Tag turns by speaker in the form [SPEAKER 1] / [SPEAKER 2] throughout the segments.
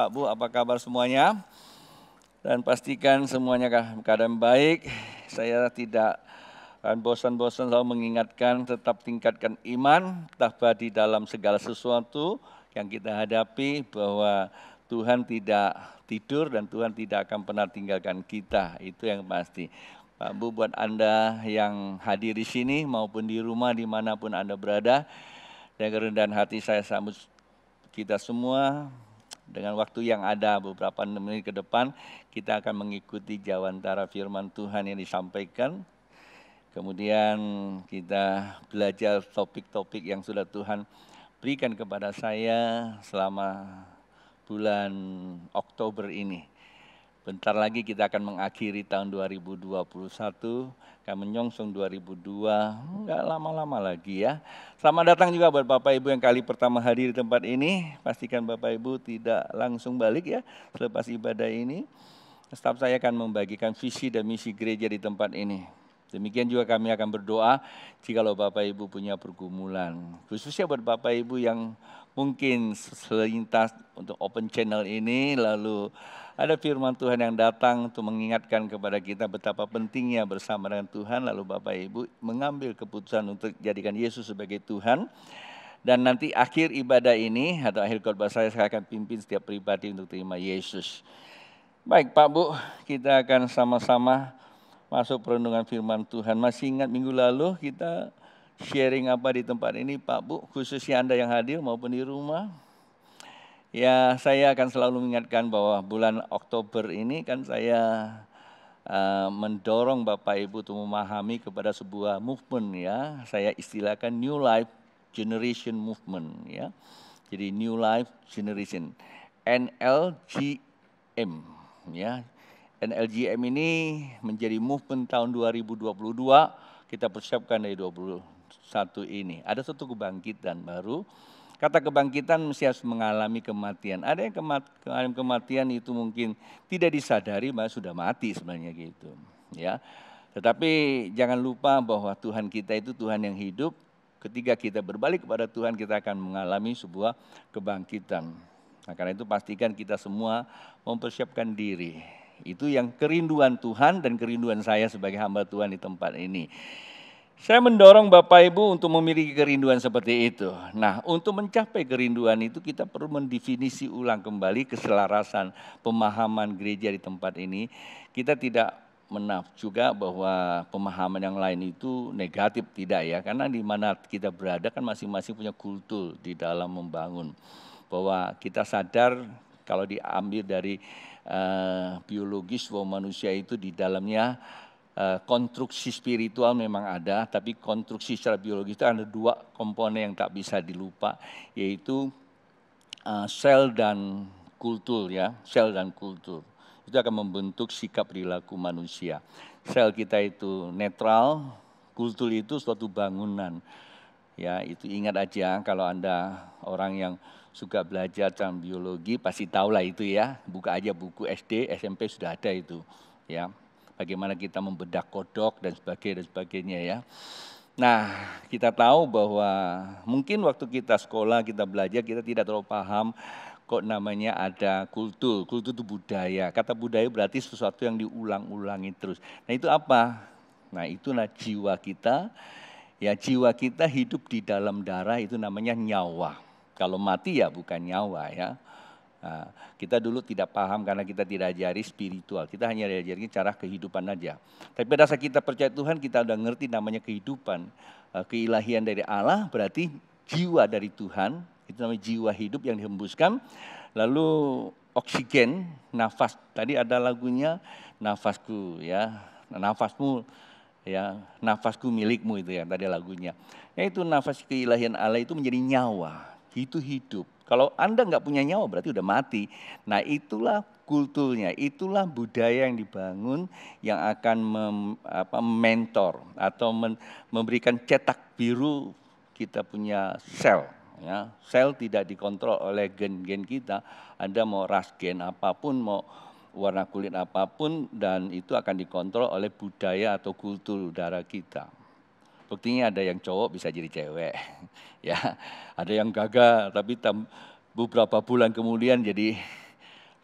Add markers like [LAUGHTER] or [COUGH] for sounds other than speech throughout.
[SPEAKER 1] Bapak, Bu, apa kabar semuanya? Dan pastikan semuanya keadaan baik. Saya tidak akan bosan-bosan selalu mengingatkan tetap tingkatkan iman, tabah di dalam segala sesuatu yang kita hadapi bahwa Tuhan tidak tidur dan Tuhan tidak akan pernah tinggalkan kita. Itu yang pasti. Pak Bu, buat Anda yang hadir di sini maupun di rumah dimanapun Anda berada, dengan kerendahan hati saya sambut kita semua dengan waktu yang ada beberapa menit ke depan kita akan mengikuti jawantara firman Tuhan yang disampaikan. Kemudian kita belajar topik-topik yang sudah Tuhan berikan kepada saya selama bulan Oktober ini. Bentar lagi kita akan mengakhiri tahun 2021, akan menyongsong 2002, Enggak lama-lama lagi ya. Selamat datang juga buat Bapak Ibu yang kali pertama hadir di tempat ini. Pastikan Bapak Ibu tidak langsung balik ya selepas ibadah ini. Staf saya akan membagikan visi dan misi gereja di tempat ini. Demikian juga kami akan berdoa jikalau Bapak Ibu punya pergumulan. Khususnya buat Bapak Ibu yang mungkin selintas untuk open channel ini lalu ada firman Tuhan yang datang untuk mengingatkan kepada kita betapa pentingnya bersama dengan Tuhan. Lalu Bapak Ibu mengambil keputusan untuk jadikan Yesus sebagai Tuhan. Dan nanti akhir ibadah ini atau akhir khotbah saya, saya akan pimpin setiap pribadi untuk terima Yesus. Baik Pak Bu, kita akan sama-sama masuk perundungan firman Tuhan. Masih ingat minggu lalu kita sharing apa di tempat ini Pak Bu, khususnya Anda yang hadir maupun di rumah. Ya, saya akan selalu mengingatkan bahwa bulan Oktober ini kan saya uh, mendorong Bapak Ibu untuk memahami kepada sebuah movement ya. Saya istilahkan New Life Generation Movement ya. Jadi New Life Generation NLGM ya. NLGM ini menjadi movement tahun 2022 kita persiapkan dari 21 ini. Ada satu kebangkitan baru Kata kebangkitan mesti harus mengalami kematian. Ada yang kemat, kematian itu mungkin tidak disadari bahwa sudah mati sebenarnya gitu. Ya. Tetapi jangan lupa bahwa Tuhan kita itu Tuhan yang hidup. Ketika kita berbalik kepada Tuhan kita akan mengalami sebuah kebangkitan. Nah, karena itu pastikan kita semua mempersiapkan diri. Itu yang kerinduan Tuhan dan kerinduan saya sebagai hamba Tuhan di tempat ini. Saya mendorong Bapak Ibu untuk memiliki kerinduan seperti itu. Nah, untuk mencapai kerinduan itu kita perlu mendefinisi ulang kembali keselarasan pemahaman gereja di tempat ini. Kita tidak menaf juga bahwa pemahaman yang lain itu negatif tidak ya. Karena di mana kita berada kan masing-masing punya kultur di dalam membangun. Bahwa kita sadar kalau diambil dari uh, biologis bahwa manusia itu di dalamnya Eh, konstruksi spiritual memang ada, tapi konstruksi secara biologis itu ada dua komponen yang tak bisa dilupa, yaitu eh, sel dan kultur ya, sel dan kultur. Itu akan membentuk sikap perilaku manusia. Sel kita itu netral, kultur itu suatu bangunan. Ya, itu ingat aja kalau Anda orang yang suka belajar tentang biologi pasti tahulah itu ya. Buka aja buku SD, SMP sudah ada itu, ya bagaimana kita membedak kodok dan sebagainya dan sebagainya ya. Nah, kita tahu bahwa mungkin waktu kita sekolah, kita belajar, kita tidak terlalu paham kok namanya ada kultur. Kultur itu budaya. Kata budaya berarti sesuatu yang diulang-ulangi terus. Nah, itu apa? Nah, itulah jiwa kita. Ya, jiwa kita hidup di dalam darah itu namanya nyawa. Kalau mati ya bukan nyawa ya. Ah, kita dulu tidak paham karena kita tidak diajari spiritual. Kita hanya diajari cara kehidupan aja. Tapi pada saat kita percaya Tuhan, kita udah ngerti namanya kehidupan. Ah, keilahian dari Allah berarti jiwa dari Tuhan. Itu namanya jiwa hidup yang dihembuskan. Lalu oksigen, nafas. Tadi ada lagunya nafasku ya, nafasmu ya, nafasku milikmu itu ya tadi lagunya. itu nafas keilahian Allah itu menjadi nyawa, itu hidup kalau Anda nggak punya nyawa berarti udah mati. Nah itulah kulturnya, itulah budaya yang dibangun yang akan mem, apa, mentor atau men, memberikan cetak biru kita punya sel. Ya, sel tidak dikontrol oleh gen-gen kita. Anda mau ras gen apapun, mau warna kulit apapun, dan itu akan dikontrol oleh budaya atau kultur udara kita. Buktinya ada yang cowok bisa jadi cewek. [LAUGHS] ya, ada yang gagal tapi tam, beberapa bulan kemudian jadi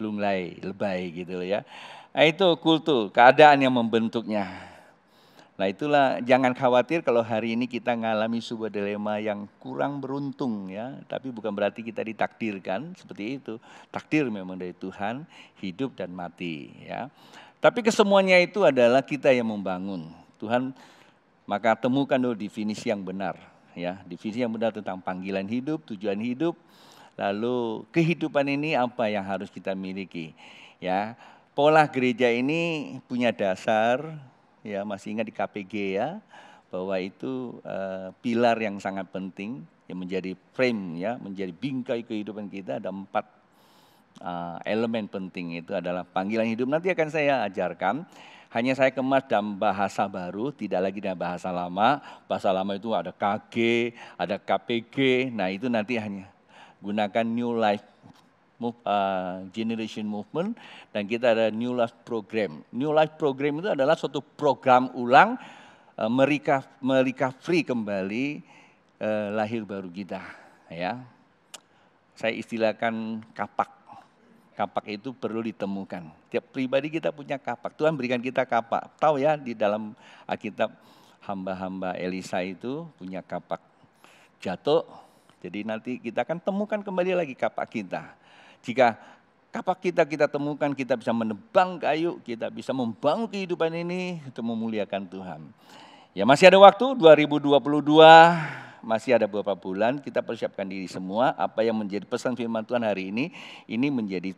[SPEAKER 1] lunglai, lebay gitu loh ya. Nah, itu kultur, keadaan yang membentuknya. Nah itulah jangan khawatir kalau hari ini kita mengalami sebuah dilema yang kurang beruntung ya. Tapi bukan berarti kita ditakdirkan seperti itu. Takdir memang dari Tuhan, hidup dan mati ya. Tapi kesemuanya itu adalah kita yang membangun. Tuhan maka temukan dulu definisi yang benar, ya, definisi yang benar tentang panggilan hidup, tujuan hidup, lalu kehidupan ini apa yang harus kita miliki, ya. Pola gereja ini punya dasar, ya, masih ingat di KPG ya, bahwa itu uh, pilar yang sangat penting yang menjadi frame ya, menjadi bingkai kehidupan kita ada empat uh, elemen penting itu adalah panggilan hidup. Nanti akan saya ajarkan hanya saya kemas dalam bahasa baru, tidak lagi dalam bahasa lama. Bahasa lama itu ada KG, ada KPG. Nah itu nanti hanya gunakan New Life uh, Generation Movement dan kita ada New Life Program. New Life Program itu adalah suatu program ulang uh, eh, mereka mereka free kembali uh, lahir baru kita. Ya, saya istilahkan kapak Kapak itu perlu ditemukan. Tiap pribadi kita punya kapak. Tuhan berikan kita kapak. Tahu ya di dalam Alkitab hamba-hamba Elisa itu punya kapak jatuh. Jadi nanti kita akan temukan kembali lagi kapak kita. Jika kapak kita kita temukan, kita bisa menebang kayu, kita bisa membangun kehidupan ini untuk memuliakan Tuhan. Ya masih ada waktu 2022 masih ada beberapa bulan kita persiapkan diri semua apa yang menjadi pesan firman Tuhan hari ini ini menjadi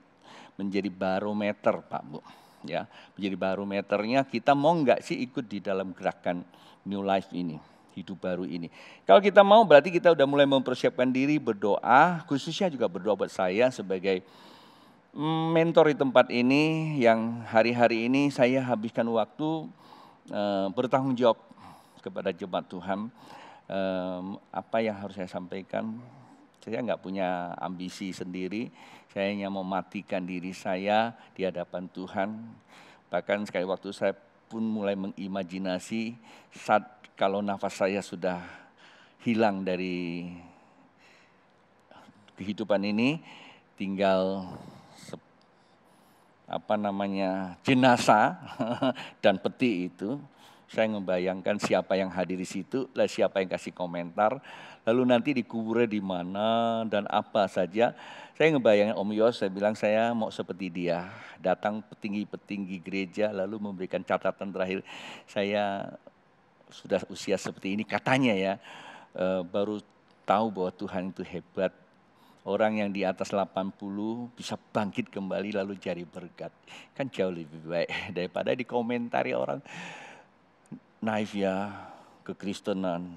[SPEAKER 1] menjadi barometer Pak Bu ya menjadi barometernya kita mau nggak sih ikut di dalam gerakan new life ini hidup baru ini. Kalau kita mau berarti kita udah mulai mempersiapkan diri berdoa, khususnya juga berdoa buat saya sebagai mm, mentor di tempat ini yang hari-hari ini saya habiskan waktu e, bertanggung jawab kepada jemaat Tuhan um, apa yang harus saya sampaikan. Saya nggak punya ambisi sendiri. Saya hanya mematikan diri saya di hadapan Tuhan. Bahkan sekali waktu saya pun mulai mengimajinasi saat kalau nafas saya sudah hilang dari kehidupan ini, tinggal apa namanya jenazah [LAUGHS] dan peti itu saya membayangkan siapa yang hadir di situ, lah siapa yang kasih komentar, lalu nanti dikubur di mana dan apa saja. Saya ngebayangin Om Yos, saya bilang saya mau seperti dia, datang petinggi-petinggi gereja lalu memberikan catatan terakhir, saya sudah usia seperti ini katanya ya, eh, baru tahu bahwa Tuhan itu hebat, orang yang di atas 80 bisa bangkit kembali lalu jadi berkat. Kan jauh lebih baik [LAUGHS] daripada dikomentari orang naif ya, kekristenan,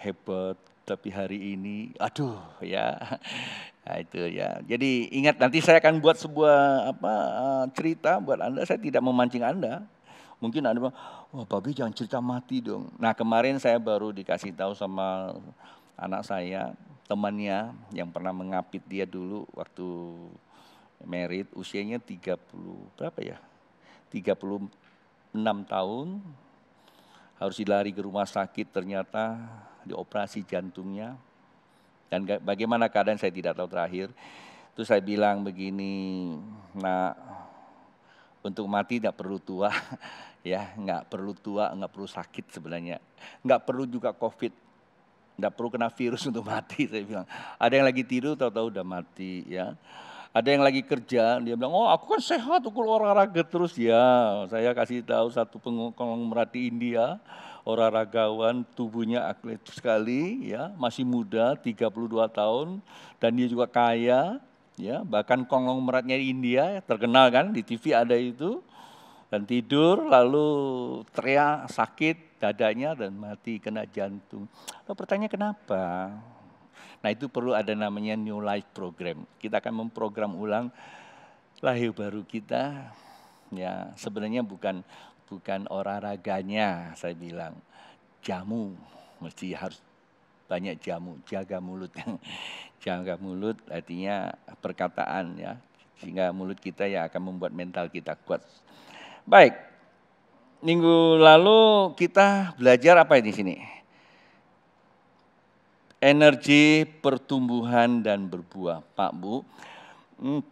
[SPEAKER 1] hebat, tapi hari ini aduh ya [LAUGHS] nah, itu ya jadi ingat nanti saya akan buat sebuah apa eh, cerita buat anda saya tidak memancing anda mungkin anda bilang wah babi jangan cerita mati dong nah kemarin saya baru dikasih tahu sama anak saya temannya yang pernah mengapit dia dulu waktu merit usianya 30 berapa ya 36 tahun harus dilari ke rumah sakit ternyata dioperasi jantungnya. Dan bagaimana keadaan saya tidak tahu terakhir. Terus saya bilang begini, nah untuk mati tidak perlu tua, [LAUGHS] ya nggak perlu tua, nggak perlu sakit sebenarnya, nggak perlu juga covid, nggak perlu kena virus [LAUGHS] untuk mati. Saya bilang, ada yang lagi tidur, tahu-tahu udah mati, ya ada yang lagi kerja, dia bilang, oh aku kan sehat, aku olahraga terus. Ya, saya kasih tahu satu merati India, olahragawan, tubuhnya atlet sekali, ya masih muda, 32 tahun, dan dia juga kaya, ya bahkan konglomeratnya India terkenal kan di TV ada itu dan tidur lalu teriak sakit dadanya dan mati kena jantung. Lo pertanyaan kenapa? Nah itu perlu ada namanya New Life Program. Kita akan memprogram ulang lahir baru kita. Ya sebenarnya bukan bukan olahraganya saya bilang jamu mesti harus banyak jamu, jaga mulut. yang [LAUGHS] jaga mulut artinya perkataan ya. Sehingga mulut kita ya akan membuat mental kita kuat. Baik. Minggu lalu kita belajar apa di sini? energi pertumbuhan dan berbuah. Pak Bu, hmm,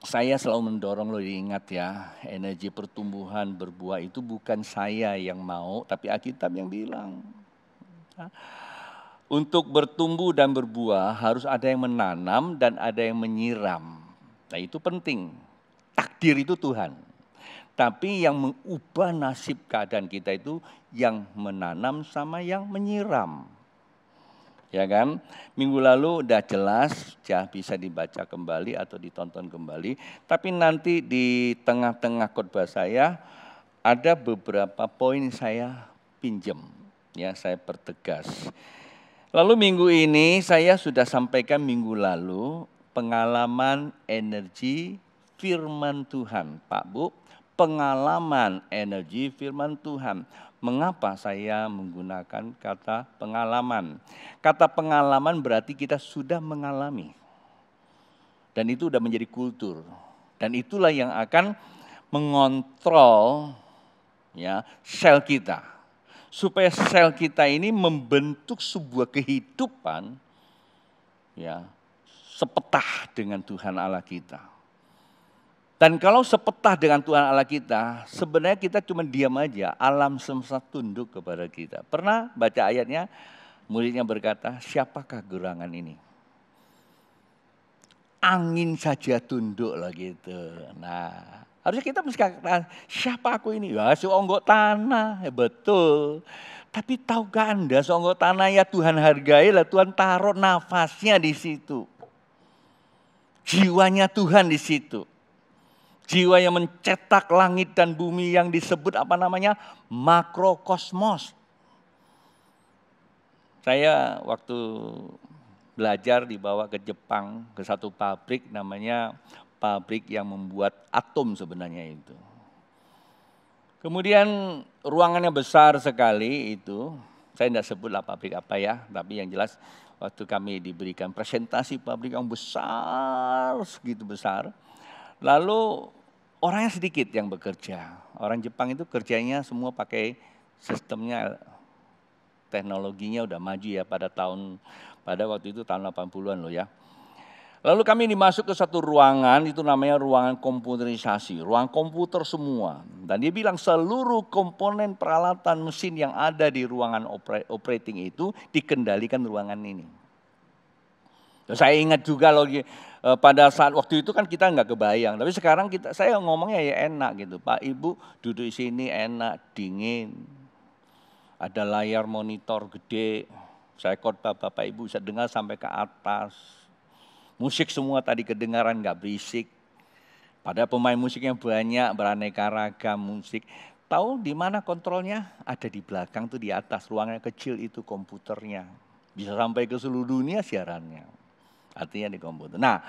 [SPEAKER 1] saya selalu mendorong lo diingat ya, energi pertumbuhan berbuah itu bukan saya yang mau, tapi Alkitab yang bilang. Ya. Untuk bertumbuh dan berbuah harus ada yang menanam dan ada yang menyiram. Nah itu penting. Takdir itu Tuhan. Tapi yang mengubah nasib keadaan kita itu yang menanam sama yang menyiram ya kan? Minggu lalu udah jelas, ya bisa dibaca kembali atau ditonton kembali. Tapi nanti di tengah-tengah khotbah saya ada beberapa poin saya pinjam, ya saya pertegas. Lalu minggu ini saya sudah sampaikan minggu lalu pengalaman energi firman Tuhan, Pak Bu, pengalaman energi firman Tuhan, Mengapa saya menggunakan kata pengalaman? Kata pengalaman berarti kita sudah mengalami. Dan itu sudah menjadi kultur. Dan itulah yang akan mengontrol ya sel kita. Supaya sel kita ini membentuk sebuah kehidupan ya sepetah dengan Tuhan Allah kita. Dan kalau sepetah dengan Tuhan Allah kita, sebenarnya kita cuma diam aja, alam semesta tunduk kepada kita. Pernah baca ayatnya, muridnya berkata, siapakah gerangan ini? Angin saja tunduk lah gitu. Nah, harusnya kita mesti katakan, siapa aku ini? Ya, seonggok tanah, ya, betul. Tapi tahukah Anda seonggok tanah ya Tuhan hargailah, Tuhan taruh nafasnya di situ. Jiwanya Tuhan di situ. Jiwa yang mencetak langit dan bumi yang disebut apa namanya? makrokosmos. Saya waktu belajar dibawa ke Jepang ke satu pabrik namanya pabrik yang membuat atom sebenarnya itu. Kemudian ruangannya besar sekali itu. Saya tidak sebutlah pabrik apa ya, tapi yang jelas waktu kami diberikan presentasi pabrik yang besar, segitu besar. Lalu orangnya sedikit yang bekerja. Orang Jepang itu kerjanya semua pakai sistemnya teknologinya udah maju ya pada tahun pada waktu itu tahun 80-an loh ya. Lalu kami dimasuk ke satu ruangan itu namanya ruangan komputerisasi, ruang komputer semua. Dan dia bilang seluruh komponen peralatan mesin yang ada di ruangan operating itu dikendalikan ruangan ini. Saya ingat juga loh eh, pada saat waktu itu kan kita nggak kebayang, tapi sekarang kita saya ngomongnya ya enak gitu, Pak Ibu duduk di sini enak, dingin, ada layar monitor gede, saya khotbah Bapak Ibu bisa dengar sampai ke atas, musik semua tadi kedengaran nggak berisik, pada pemain musiknya banyak beraneka ragam musik, tahu di mana kontrolnya? Ada di belakang tuh di atas, ruangnya kecil itu komputernya, bisa sampai ke seluruh dunia siarannya. Artinya di komputer. Nah,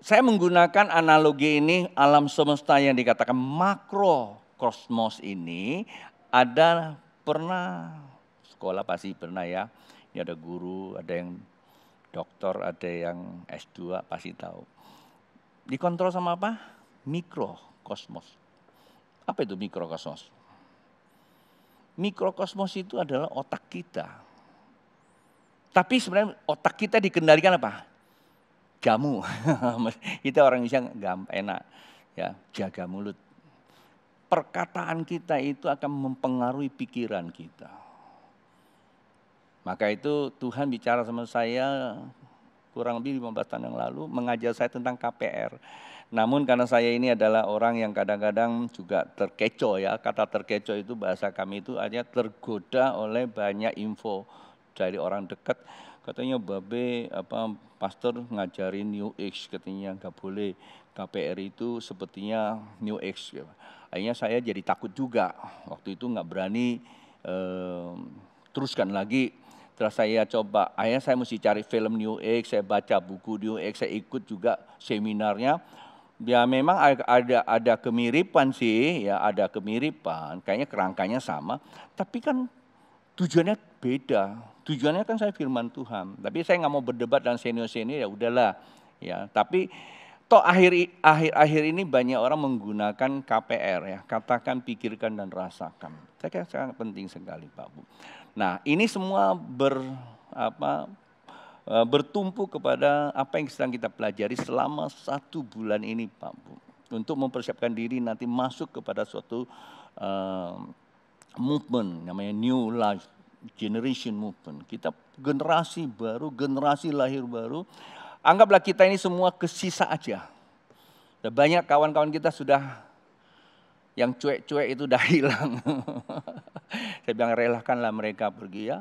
[SPEAKER 1] saya menggunakan analogi ini alam semesta yang dikatakan makrokosmos ini ada pernah sekolah pasti pernah ya. Ini ada guru, ada yang dokter, ada yang S2 pasti tahu. Dikontrol sama apa? Mikrokosmos. Apa itu mikrokosmos? Mikrokosmos itu adalah otak kita. Tapi sebenarnya otak kita dikendalikan apa? Jamu. [LAUGHS] kita orang Indonesia gampang enak ya, jaga mulut. Perkataan kita itu akan mempengaruhi pikiran kita. Maka itu Tuhan bicara sama saya kurang lebih 15 tahun yang lalu mengajar saya tentang KPR. Namun karena saya ini adalah orang yang kadang-kadang juga terkecoh ya, kata terkecoh itu bahasa kami itu hanya tergoda oleh banyak info dari orang dekat katanya babe apa pastor ngajarin new age katanya nggak boleh KPR itu sepertinya new age ya. akhirnya saya jadi takut juga waktu itu nggak berani eh, teruskan lagi setelah saya coba akhirnya saya mesti cari film new age saya baca buku new age saya ikut juga seminarnya ya memang ada ada kemiripan sih ya ada kemiripan kayaknya kerangkanya sama tapi kan tujuannya beda. Tujuannya kan saya firman Tuhan. Tapi saya nggak mau berdebat dan senior-senior ya udahlah. Ya, tapi toh akhir akhir akhir ini banyak orang menggunakan KPR ya, katakan, pikirkan dan rasakan. Saya kira sangat penting sekali Pak Bu. Nah, ini semua ber apa e, bertumpu kepada apa yang sedang kita pelajari selama satu bulan ini Pak Bu untuk mempersiapkan diri nanti masuk kepada suatu uh, movement namanya New Life generation movement. Kita generasi baru, generasi lahir baru. Anggaplah kita ini semua kesisa aja. Dan banyak kawan-kawan kita sudah yang cuek-cuek itu dah [LAUGHS] hilang. Saya bilang relakanlah mereka pergi ya.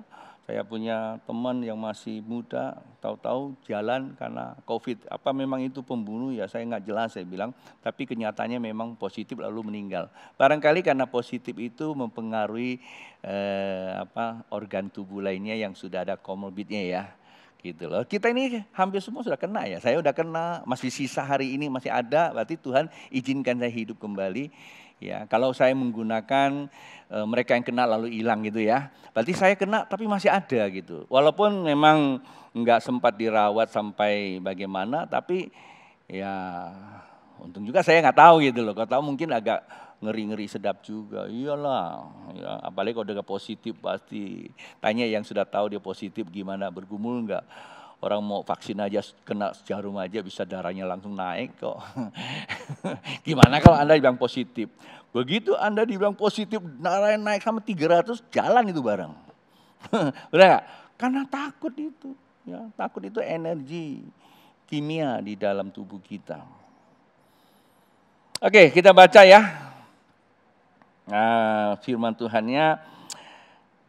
[SPEAKER 1] Saya punya teman yang masih muda, tahu-tahu jalan karena COVID. Apa memang itu pembunuh? Ya saya nggak jelas saya bilang. Tapi kenyataannya memang positif lalu meninggal. Barangkali karena positif itu mempengaruhi eh, apa organ tubuh lainnya yang sudah ada komorbidnya ya gitu loh. Kita ini hampir semua sudah kena ya. Saya udah kena, masih sisa hari ini masih ada, berarti Tuhan izinkan saya hidup kembali Ya, kalau saya menggunakan e, mereka yang kena lalu hilang gitu ya. Berarti saya kena tapi masih ada gitu. Walaupun memang nggak sempat dirawat sampai bagaimana, tapi ya untung juga saya nggak tahu gitu loh. Kalau tahu mungkin agak ngeri-ngeri sedap juga. Iyalah, ya, apalagi kalau udah positif pasti tanya yang sudah tahu dia positif gimana bergumul nggak Orang mau vaksin aja kena jarum aja bisa darahnya langsung naik kok. [LAUGHS] Gimana kalau Anda dibilang positif? Begitu Anda dibilang positif, darahnya naik sama 300, jalan itu bareng. [LAUGHS] Karena takut itu. Ya, takut itu energi kimia di dalam tubuh kita. Oke, kita baca ya. Nah, firman Tuhannya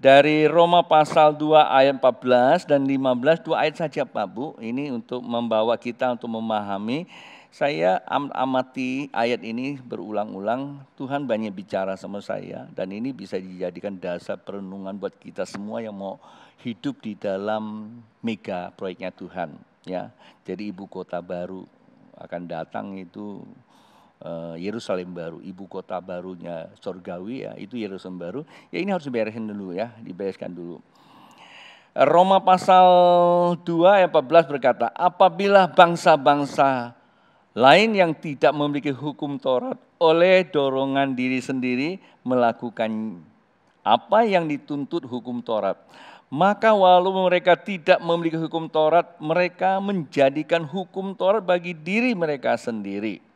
[SPEAKER 1] dari Roma pasal 2 ayat 14 dan 15 dua ayat saja Pak Bu ini untuk membawa kita untuk memahami saya am amati ayat ini berulang-ulang Tuhan banyak bicara sama saya dan ini bisa dijadikan dasar perenungan buat kita semua yang mau hidup di dalam mega proyeknya Tuhan ya jadi ibu kota baru akan datang itu Eh, Yerusalem baru, ibu kota barunya Sorgawi ya, itu Yerusalem baru. Ya ini harus diberesin dulu ya, dibereskan dulu. Roma pasal 2 ayat 14 berkata, apabila bangsa-bangsa lain yang tidak memiliki hukum Taurat oleh dorongan diri sendiri melakukan apa yang dituntut hukum Taurat. Maka walau mereka tidak memiliki hukum Taurat, mereka menjadikan hukum Taurat bagi diri mereka sendiri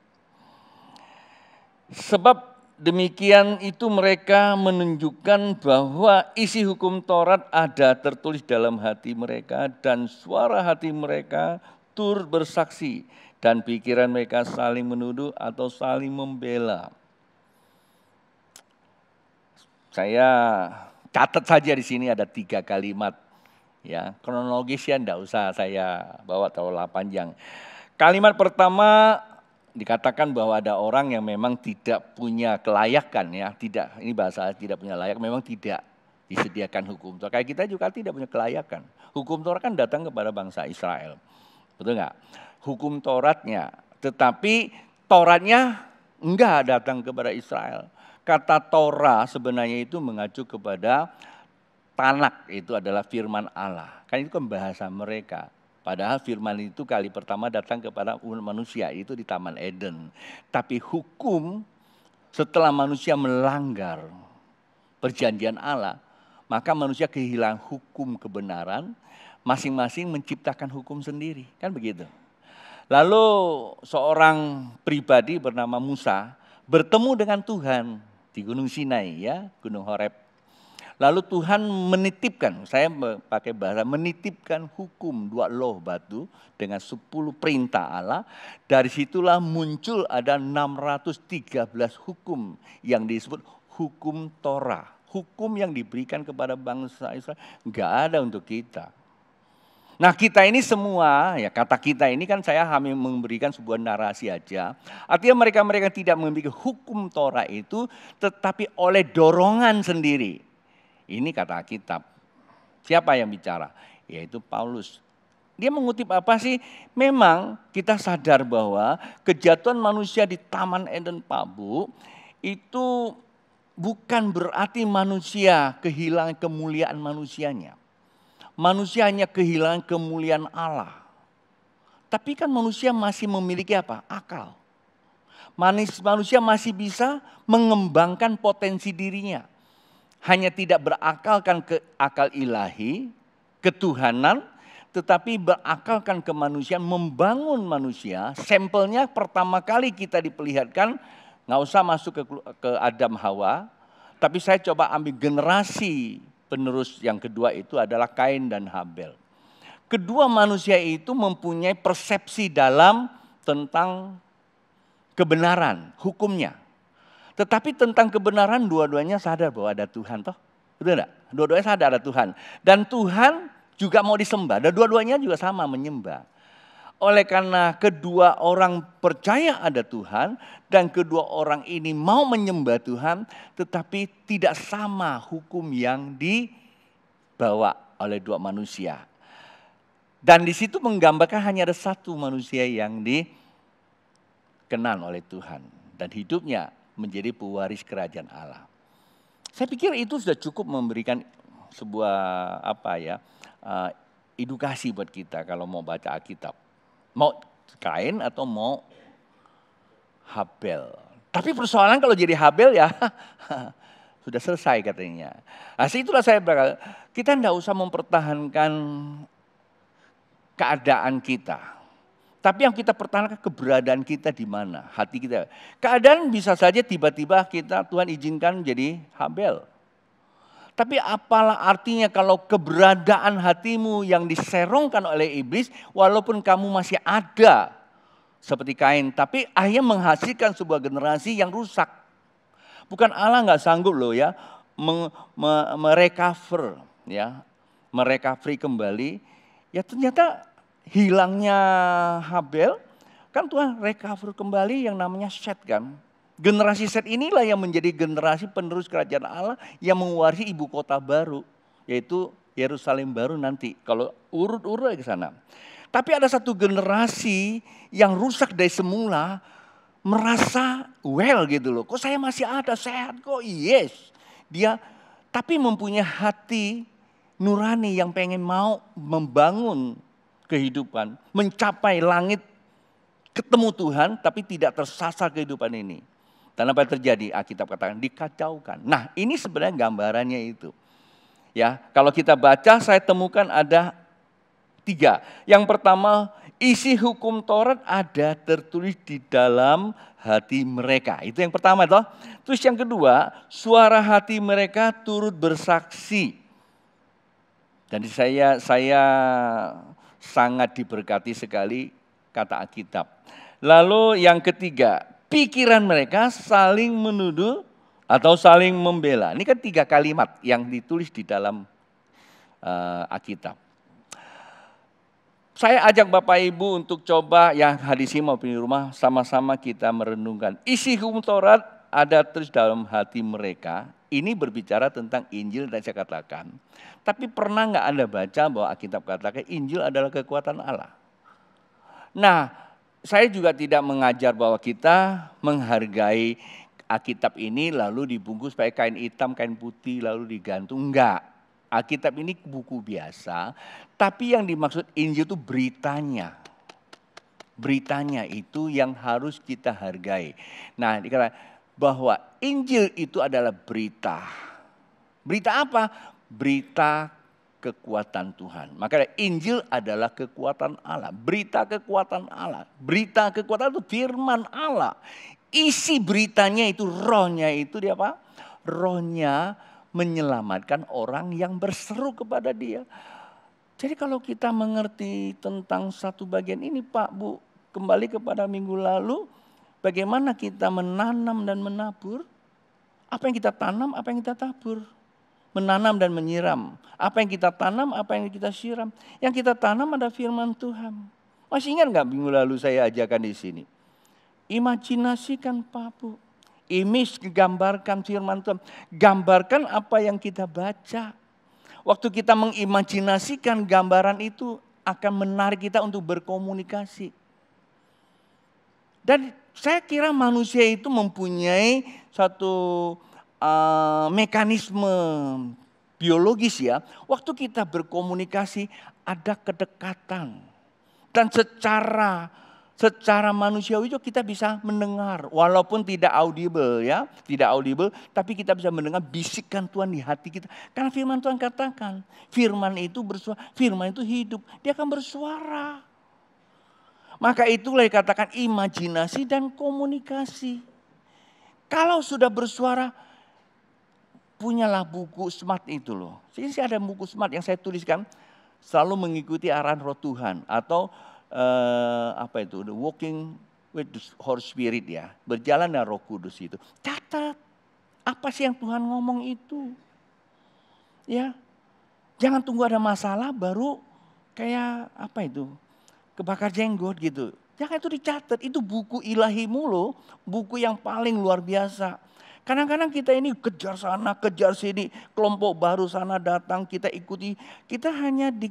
[SPEAKER 1] Sebab demikian itu mereka menunjukkan bahwa isi hukum Taurat ada tertulis dalam hati mereka dan suara hati mereka tur bersaksi dan pikiran mereka saling menuduh atau saling membela. Saya catat saja di sini ada tiga kalimat ya kronologisnya tidak usah saya bawa terlalu panjang. Kalimat pertama dikatakan bahwa ada orang yang memang tidak punya kelayakan ya, tidak ini bahasa tidak punya layak, memang tidak disediakan hukum Torah. Kayak kita juga tidak punya kelayakan. Hukum Torah kan datang kepada bangsa Israel. Betul nggak? Hukum Toratnya, tetapi Toratnya enggak datang kepada Israel. Kata Torah sebenarnya itu mengacu kepada Tanak itu adalah firman Allah. Kan itu kan bahasa mereka. Padahal firman itu kali pertama datang kepada manusia itu di Taman Eden. Tapi hukum setelah manusia melanggar perjanjian Allah, maka manusia kehilangan hukum kebenaran, masing-masing menciptakan hukum sendiri. Kan begitu. Lalu seorang pribadi bernama Musa bertemu dengan Tuhan di Gunung Sinai ya, Gunung Horeb Lalu Tuhan menitipkan, saya pakai bahasa menitipkan hukum dua loh batu dengan sepuluh perintah Allah. Dari situlah muncul ada 613 hukum yang disebut hukum Torah. Hukum yang diberikan kepada bangsa Israel Enggak ada untuk kita. Nah kita ini semua, ya kata kita ini kan saya hanya memberikan sebuah narasi aja. Artinya mereka-mereka tidak memiliki hukum Torah itu, tetapi oleh dorongan sendiri. Ini kata Kitab. Siapa yang bicara? Yaitu Paulus. Dia mengutip apa sih? Memang kita sadar bahwa kejatuhan manusia di Taman Eden Pabu itu bukan berarti manusia kehilangan kemuliaan manusianya. Manusianya kehilangan kemuliaan Allah. Tapi kan manusia masih memiliki apa? Akal. Manusia masih bisa mengembangkan potensi dirinya hanya tidak berakalkan ke akal ilahi, ketuhanan, tetapi berakalkan ke manusia, membangun manusia. Sampelnya pertama kali kita diperlihatkan, nggak usah masuk ke, ke Adam Hawa, tapi saya coba ambil generasi penerus yang kedua itu adalah Kain dan Habel. Kedua manusia itu mempunyai persepsi dalam tentang kebenaran hukumnya. Tetapi tentang kebenaran dua-duanya sadar bahwa ada Tuhan toh. Betul enggak? Dua-duanya sadar ada Tuhan. Dan Tuhan juga mau disembah. Dan dua-duanya juga sama menyembah. Oleh karena kedua orang percaya ada Tuhan dan kedua orang ini mau menyembah Tuhan tetapi tidak sama hukum yang dibawa oleh dua manusia. Dan di situ menggambarkan hanya ada satu manusia yang dikenal oleh Tuhan dan hidupnya menjadi pewaris kerajaan Allah. Saya pikir itu sudah cukup memberikan sebuah apa ya uh, edukasi buat kita kalau mau baca Alkitab. Mau Kain atau mau Habel. Tapi persoalan kalau jadi Habel ya [LAUGHS] sudah selesai katanya. Nah, itulah saya berkata kita tidak usah mempertahankan keadaan kita. Tapi yang kita pertahankan keberadaan kita di mana, hati kita. Keadaan bisa saja tiba-tiba kita Tuhan izinkan jadi Habel. Tapi apalah artinya kalau keberadaan hatimu yang diserongkan oleh iblis walaupun kamu masih ada seperti kain. Tapi akhirnya menghasilkan sebuah generasi yang rusak. Bukan Allah nggak sanggup loh ya merecover me, ya merecovery kembali. Ya ternyata hilangnya Habel, kan Tuhan recover kembali yang namanya Set kan. Generasi Set inilah yang menjadi generasi penerus kerajaan Allah yang mewarisi ibu kota baru, yaitu Yerusalem baru nanti. Kalau urut-urut ke sana. Tapi ada satu generasi yang rusak dari semula, merasa well gitu loh. Kok saya masih ada, sehat kok, yes. Dia tapi mempunyai hati nurani yang pengen mau membangun kehidupan, mencapai langit, ketemu Tuhan tapi tidak tersasar kehidupan ini. Dan apa yang terjadi? Alkitab katakan dikacaukan. Nah, ini sebenarnya gambarannya itu. Ya, kalau kita baca saya temukan ada tiga. Yang pertama, isi hukum Taurat ada tertulis di dalam hati mereka. Itu yang pertama toh. Terus yang kedua, suara hati mereka turut bersaksi. Dan saya saya sangat diberkati sekali kata Alkitab. Lalu yang ketiga, pikiran mereka saling menuduh atau saling membela. Ini kan tiga kalimat yang ditulis di dalam uh, Alkitab. Saya ajak Bapak Ibu untuk coba yang hadis ini maupun di rumah sama-sama kita merenungkan. Isi hukum Taurat ada terus dalam hati mereka ini berbicara tentang Injil dan saya katakan. Tapi pernah nggak Anda baca bahwa Alkitab katakan Injil adalah kekuatan Allah? Nah, saya juga tidak mengajar bahwa kita menghargai Alkitab ini lalu dibungkus pakai kain hitam, kain putih, lalu digantung. Enggak. Alkitab ini buku biasa, tapi yang dimaksud Injil itu beritanya beritanya itu yang harus kita hargai. Nah, dikatakan bahwa Injil itu adalah berita. Berita apa? Berita kekuatan Tuhan. Maka Injil adalah kekuatan Allah, berita kekuatan Allah. Berita kekuatan itu firman Allah. Isi beritanya itu rohnya itu dia apa? Rohnya menyelamatkan orang yang berseru kepada dia. Jadi kalau kita mengerti tentang satu bagian ini Pak Bu, kembali kepada minggu lalu Bagaimana kita menanam dan menabur? Apa yang kita tanam, apa yang kita tabur? Menanam dan menyiram. Apa yang kita tanam, apa yang kita siram? Yang kita tanam ada firman Tuhan. Masih ingat nggak minggu lalu saya ajakan di sini? Imajinasikan papu, Imis gambarkan firman Tuhan. Gambarkan apa yang kita baca. Waktu kita mengimajinasikan gambaran itu akan menarik kita untuk berkomunikasi. Dan saya kira manusia itu mempunyai satu uh, mekanisme biologis ya. Waktu kita berkomunikasi ada kedekatan dan secara secara manusiawi itu kita bisa mendengar walaupun tidak audible ya, tidak audible tapi kita bisa mendengar bisikan Tuhan di hati kita. Karena firman Tuhan katakan, firman itu bersuara, firman itu hidup, dia akan bersuara. Maka itulah dikatakan imajinasi dan komunikasi. Kalau sudah bersuara, punyalah buku smart itu loh. Sini ada buku smart yang saya tuliskan, selalu mengikuti arahan roh Tuhan. Atau eh, apa itu, the walking with the Holy Spirit ya. Berjalan dengan roh kudus itu. Catat, apa sih yang Tuhan ngomong itu? Ya, jangan tunggu ada masalah baru kayak apa itu kebakar jenggot gitu. Jangan itu dicatat, itu buku ilahimu loh, buku yang paling luar biasa. Kadang-kadang kita ini kejar sana, kejar sini, kelompok baru sana datang, kita ikuti. Kita hanya di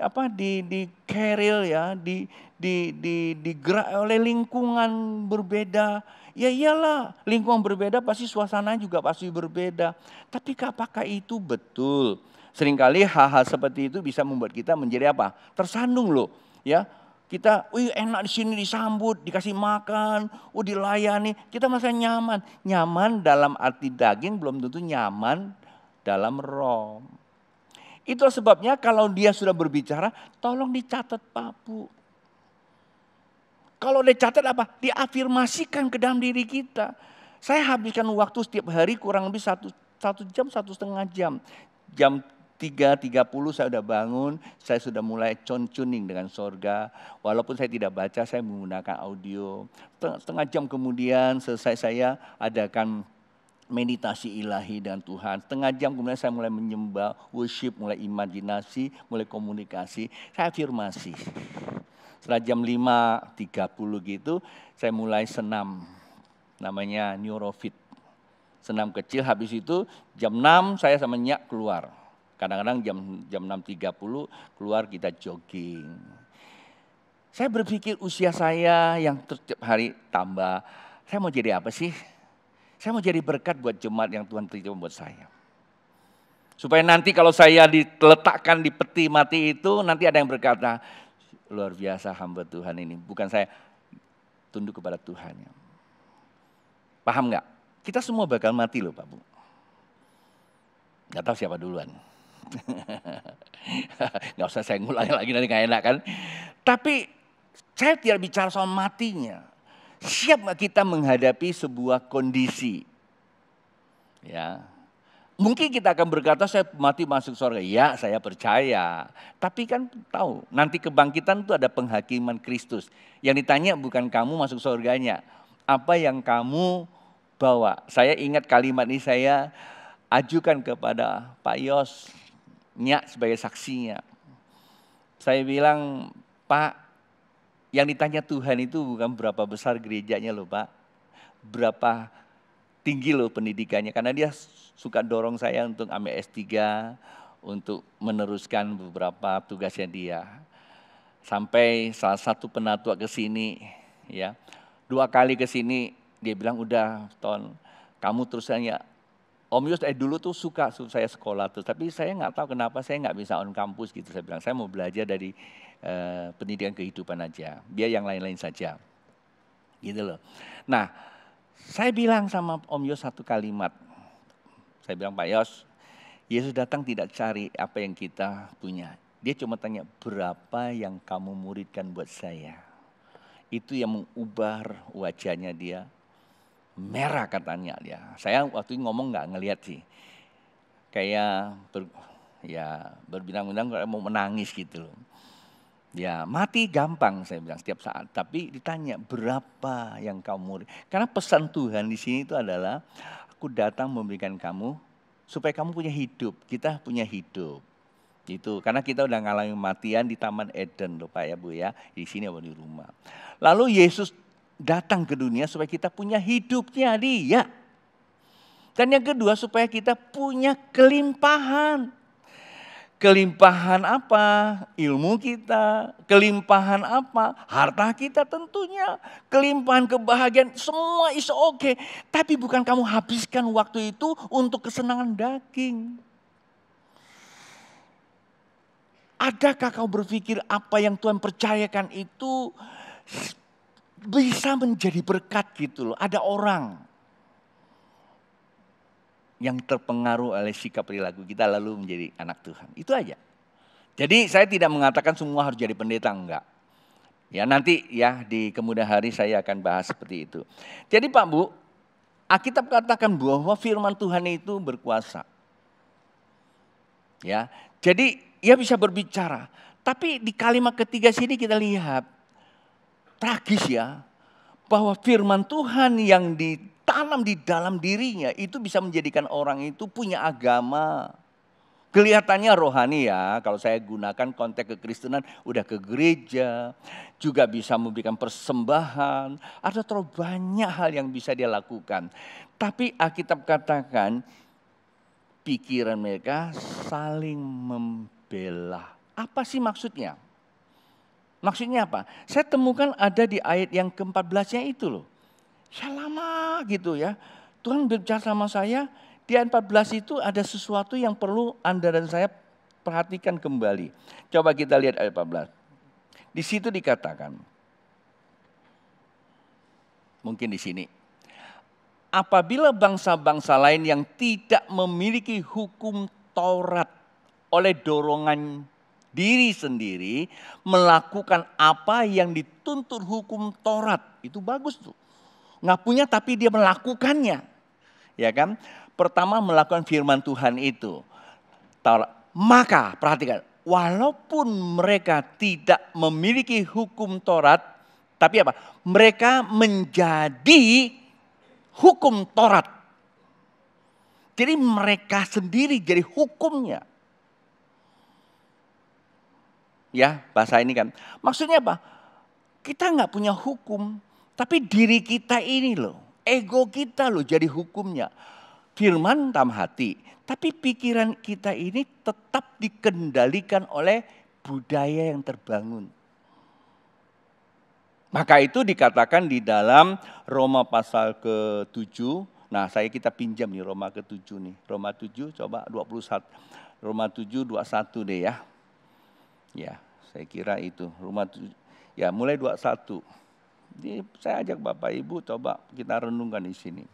[SPEAKER 1] apa di di keril ya, di di di digerak oleh lingkungan berbeda. Ya iyalah, lingkungan berbeda pasti suasana juga pasti berbeda. Tapi apakah itu betul? Seringkali hal-hal seperti itu bisa membuat kita menjadi apa? Tersandung loh ya kita, wih enak di sini disambut, dikasih makan, uh dilayani, kita masa nyaman. Nyaman dalam arti daging belum tentu nyaman dalam roh. Itu sebabnya kalau dia sudah berbicara, tolong dicatat Pak Bu. Kalau dicatat apa? Diafirmasikan ke dalam diri kita. Saya habiskan waktu setiap hari kurang lebih satu, satu jam, satu setengah jam. Jam tiga puluh saya sudah bangun, saya sudah mulai concuning dengan sorga. Walaupun saya tidak baca, saya menggunakan audio. Setengah jam kemudian selesai saya adakan meditasi ilahi dan Tuhan. setengah jam kemudian saya mulai menyembah, worship, mulai imajinasi, mulai komunikasi. Saya afirmasi. Setelah jam 5.30 gitu, saya mulai senam. Namanya neurofit. Senam kecil, habis itu jam 6 saya sama Nyak keluar Kadang-kadang jam jam 6.30 keluar kita jogging. Saya berpikir usia saya yang setiap hari tambah, saya mau jadi apa sih? Saya mau jadi berkat buat jemaat yang Tuhan terima buat saya. Supaya nanti kalau saya diletakkan di peti mati itu, nanti ada yang berkata, luar biasa hamba Tuhan ini. Bukan saya, tunduk kepada Tuhan. Paham nggak? Kita semua bakal mati loh Pak Bu. Gak tahu siapa duluan. [LAUGHS] Gak usah saya ngulangi lagi nanti nggak enak kan. Tapi saya tidak bicara soal matinya. Siap gak kita menghadapi sebuah kondisi? Ya, Mungkin kita akan berkata saya mati masuk surga. Ya saya percaya. Tapi kan tahu nanti kebangkitan itu ada penghakiman Kristus. Yang ditanya bukan kamu masuk surganya. Apa yang kamu bawa. Saya ingat kalimat ini saya ajukan kepada Pak Yos nyak sebagai saksinya. Saya bilang, Pak, yang ditanya Tuhan itu bukan berapa besar gerejanya loh Pak. Berapa tinggi loh pendidikannya. Karena dia suka dorong saya untuk ambil S3, untuk meneruskan beberapa tugasnya dia. Sampai salah satu penatua ke sini, ya. Dua kali ke sini, dia bilang udah Ton, kamu terus Om Yus eh, dulu tuh suka saya sekolah tuh, tapi saya nggak tahu kenapa saya nggak bisa on kampus gitu. Saya bilang saya mau belajar dari eh, pendidikan kehidupan aja, biar yang lain-lain saja, gitu loh. Nah, saya bilang sama Om Yos satu kalimat. Saya bilang Pak Yos, Yesus datang tidak cari apa yang kita punya. Dia cuma tanya berapa yang kamu muridkan buat saya. Itu yang mengubah wajahnya dia, merah katanya dia. Saya waktu itu ngomong nggak ngelihat sih. Kayak ber, ya berbilang kayak mau menangis gitu loh. Ya mati gampang saya bilang setiap saat. Tapi ditanya berapa yang kamu murid. Karena pesan Tuhan di sini itu adalah aku datang memberikan kamu supaya kamu punya hidup. Kita punya hidup. Itu karena kita udah ngalami kematian di Taman Eden lupa ya Bu ya. Di sini apa di rumah. Lalu Yesus datang ke dunia supaya kita punya hidupnya dia. Dan yang kedua supaya kita punya kelimpahan. Kelimpahan apa? Ilmu kita, kelimpahan apa? Harta kita tentunya, kelimpahan kebahagiaan, semua is okay. Tapi bukan kamu habiskan waktu itu untuk kesenangan daging. Adakah kau berpikir apa yang Tuhan percayakan itu bisa menjadi berkat gitu loh. Ada orang yang terpengaruh oleh sikap perilaku kita lalu menjadi anak Tuhan. Itu aja. Jadi saya tidak mengatakan semua harus jadi pendeta, enggak. Ya nanti ya di kemudian hari saya akan bahas seperti itu. Jadi Pak Bu, Alkitab katakan bahwa firman Tuhan itu berkuasa. Ya, jadi ia bisa berbicara. Tapi di kalimat ketiga sini kita lihat tragis ya, bahwa firman Tuhan yang ditanam di dalam dirinya itu bisa menjadikan orang itu punya agama. Kelihatannya rohani ya, kalau saya gunakan konteks kekristenan, udah ke gereja, juga bisa memberikan persembahan, ada terlalu banyak hal yang bisa dia lakukan. Tapi Alkitab katakan, pikiran mereka saling membela. Apa sih maksudnya? Maksudnya apa? Saya temukan ada di ayat yang ke-14-nya itu loh. Saya lama gitu ya. Tuhan berbicara sama saya, di ayat 14 itu ada sesuatu yang perlu Anda dan saya perhatikan kembali. Coba kita lihat ayat 14. Di situ dikatakan, mungkin di sini, apabila bangsa-bangsa lain yang tidak memiliki hukum Taurat oleh dorongan diri sendiri melakukan apa yang dituntut hukum Taurat. Itu bagus tuh. Nggak punya tapi dia melakukannya. Ya kan? Pertama melakukan firman Tuhan itu. Maka perhatikan, walaupun mereka tidak memiliki hukum Taurat, tapi apa? Mereka menjadi hukum Taurat. Jadi mereka sendiri jadi hukumnya ya bahasa ini kan. Maksudnya apa? Kita nggak punya hukum, tapi diri kita ini loh, ego kita loh jadi hukumnya. Firman tam hati, tapi pikiran kita ini tetap dikendalikan oleh budaya yang terbangun. Maka itu dikatakan di dalam Roma pasal ke-7. Nah, saya kita pinjam nih Roma ke-7 nih. Roma 7 coba 21. Roma 7 21 deh ya. Ya, saya kira itu rumah ya mulai 21. Jadi saya ajak Bapak Ibu coba kita renungkan di sini.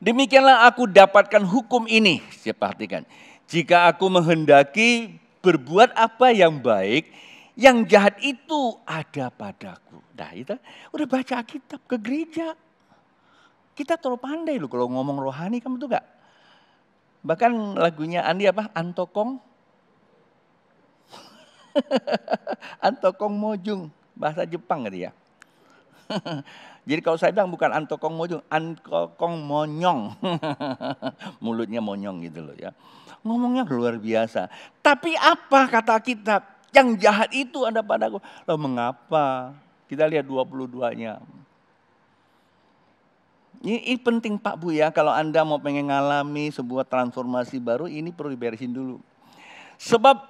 [SPEAKER 1] Demikianlah aku dapatkan hukum ini, saya perhatikan. Jika aku menghendaki berbuat apa yang baik, yang jahat itu ada padaku. Dah itu udah baca kitab ke gereja. Kita terlalu pandai loh kalau ngomong rohani kamu tuh gak. Bahkan lagunya Andi apa? Antokong [LAUGHS] antokong mojung bahasa Jepang gitu ya. [LAUGHS] Jadi kalau saya bilang bukan antokong mojung, antokong monyong. [LAUGHS] Mulutnya monyong gitu loh ya. Ngomongnya luar biasa. Tapi apa kata kitab? Yang jahat itu ada padaku. Loh mengapa? Kita lihat 22-nya. Ini, ini penting Pak Bu ya, kalau Anda mau pengen ngalami sebuah transformasi baru, ini perlu diberesin dulu. Sebab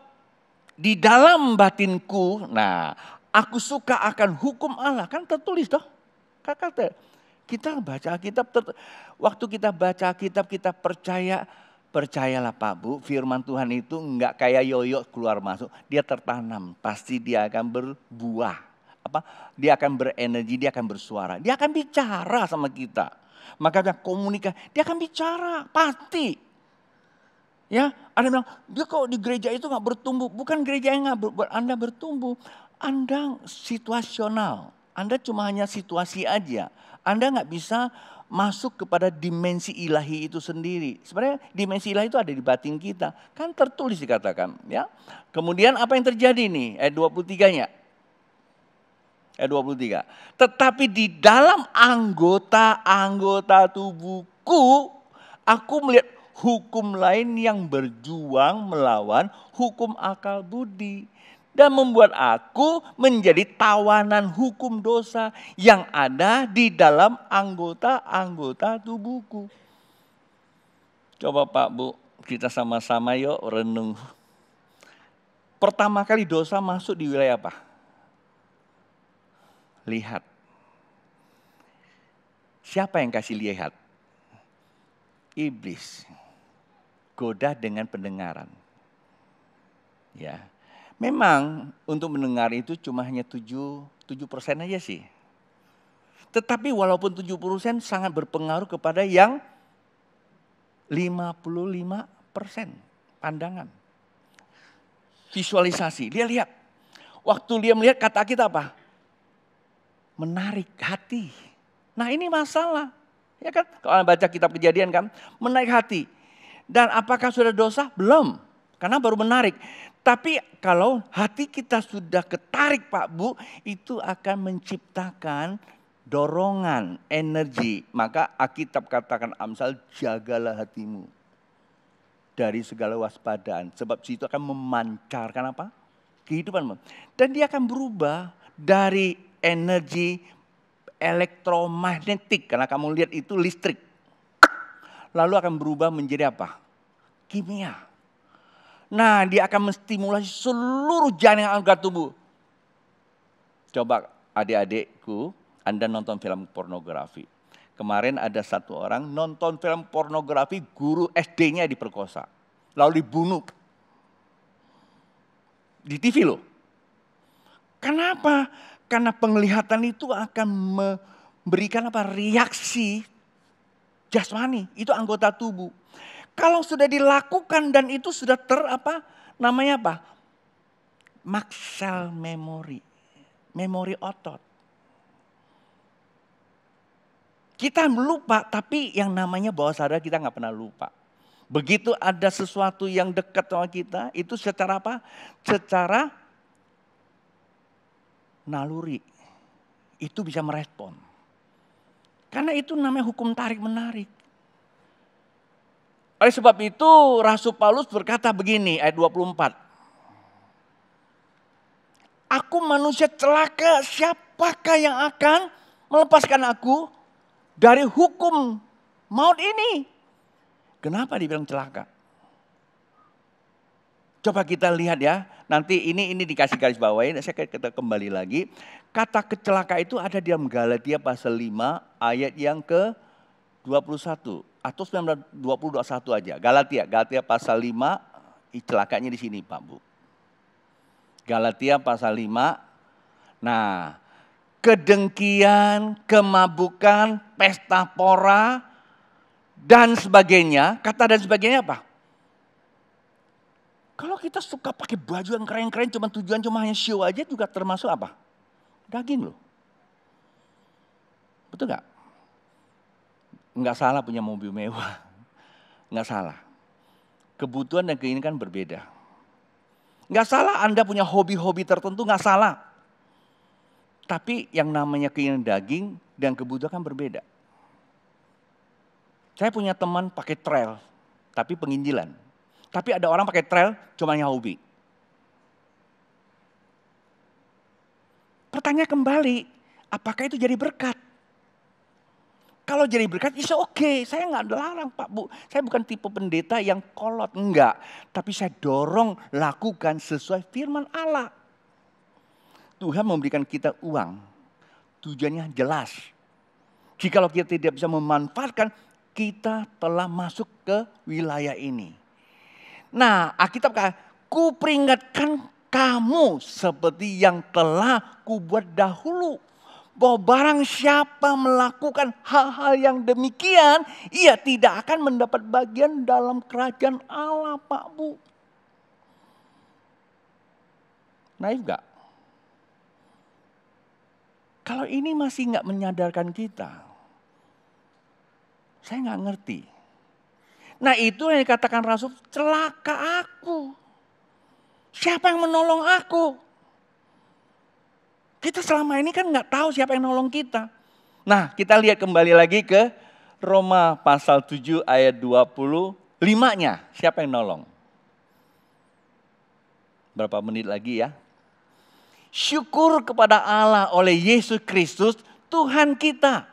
[SPEAKER 1] di dalam batinku, nah aku suka akan hukum Allah. Kan tertulis toh. Kakak kita baca kitab waktu kita baca kitab kita percaya Percayalah Pak Bu, firman Tuhan itu enggak kayak yoyo keluar masuk. Dia tertanam, pasti dia akan berbuah. Apa? Dia akan berenergi, dia akan bersuara. Dia akan bicara sama kita. Maka dia komunikasi, dia akan bicara, pasti. Ya, ada yang bilang, dia kok di gereja itu nggak bertumbuh. Bukan gereja yang nggak ber, Anda bertumbuh. Anda situasional. Anda cuma hanya situasi aja. Anda nggak bisa masuk kepada dimensi ilahi itu sendiri. Sebenarnya dimensi ilahi itu ada di batin kita. Kan tertulis dikatakan. ya. Kemudian apa yang terjadi nih? Ayat 23-nya. Ayat 23. Tetapi di dalam anggota-anggota tubuhku, aku melihat hukum lain yang berjuang melawan hukum akal budi dan membuat aku menjadi tawanan hukum dosa yang ada di dalam anggota-anggota tubuhku. Coba Pak Bu, kita sama-sama yuk renung. Pertama kali dosa masuk di wilayah apa? Lihat. Siapa yang kasih lihat? Iblis tergoda dengan pendengaran. Ya. Memang untuk mendengar itu cuma hanya 7, persen aja sih. Tetapi walaupun 7 persen sangat berpengaruh kepada yang 55 persen pandangan. Visualisasi, dia lihat. Waktu dia melihat kata kita apa? Menarik hati. Nah ini masalah. Ya kan? Kalau baca kitab kejadian kan, menarik hati. Dan apakah sudah dosa? Belum. Karena baru menarik. Tapi kalau hati kita sudah ketarik Pak Bu, itu akan menciptakan dorongan, energi. Maka Alkitab katakan Amsal, jagalah hatimu dari segala waspadaan. Sebab situ akan memancarkan apa? Kehidupan. Dan dia akan berubah dari energi elektromagnetik. Karena kamu lihat itu listrik lalu akan berubah menjadi apa? Kimia. Nah, dia akan menstimulasi seluruh jaringan organ tubuh. Coba adik-adikku, Anda nonton film pornografi. Kemarin ada satu orang nonton film pornografi, guru SD-nya diperkosa. Lalu dibunuh. Di TV loh. Kenapa? Karena penglihatan itu akan memberikan apa reaksi jasmani, itu anggota tubuh. Kalau sudah dilakukan dan itu sudah ter apa namanya apa? Maksel memori, memori otot. Kita lupa, tapi yang namanya bawah sadar kita nggak pernah lupa. Begitu ada sesuatu yang dekat sama kita, itu secara apa? Secara naluri. Itu bisa merespon. Karena itu namanya hukum tarik-menarik. Oleh sebab itu Rasul Paulus berkata begini ayat 24. Aku manusia celaka, siapakah yang akan melepaskan aku dari hukum maut ini? Kenapa dibilang celaka? Coba kita lihat ya, nanti ini ini dikasih garis bawah ini ya. saya kita kembali lagi. Kata kecelaka itu ada di dalam Galatia pasal 5 ayat yang ke 21 atau puluh dua satu aja. Galatia, Galatia pasal 5 celakanya di sini Pak Bu. Galatia pasal 5. Nah, kedengkian, kemabukan, pesta pora dan sebagainya. Kata dan sebagainya apa? Kalau kita suka pakai baju yang keren-keren cuma tujuan cuma hanya show aja juga termasuk apa? Daging loh. Betul nggak? Nggak salah punya mobil mewah. [LAUGHS] Nggak salah. Kebutuhan dan keinginan kan berbeda. Nggak salah Anda punya hobi-hobi tertentu, nggak salah. Tapi yang namanya keinginan daging dan kebutuhan kan berbeda. Saya punya teman pakai trail, tapi penginjilan. Tapi ada orang pakai trail cuma hanya Pertanyaan kembali, apakah itu jadi berkat? Kalau jadi berkat, itu ya oke. Okay. Saya nggak larang Pak Bu. Saya bukan tipe pendeta yang kolot, enggak. Tapi saya dorong lakukan sesuai firman Allah. Tuhan memberikan kita uang. Tujuannya jelas. Jika kita tidak bisa memanfaatkan, kita telah masuk ke wilayah ini. Nah, Alkitab kata, Kuperingatkan kamu seperti yang telah kubuat dahulu. Bahwa barang siapa melakukan hal-hal yang demikian, ia tidak akan mendapat bagian dalam kerajaan Allah, Pak Bu. Naif gak? Kalau ini masih nggak menyadarkan kita, saya nggak ngerti Nah itu yang dikatakan Rasul, celaka aku. Siapa yang menolong aku? Kita selama ini kan nggak tahu siapa yang nolong kita. Nah kita lihat kembali lagi ke Roma pasal 7 ayat 25-nya. Siapa yang nolong? Berapa menit lagi ya? Syukur kepada Allah oleh Yesus Kristus Tuhan kita.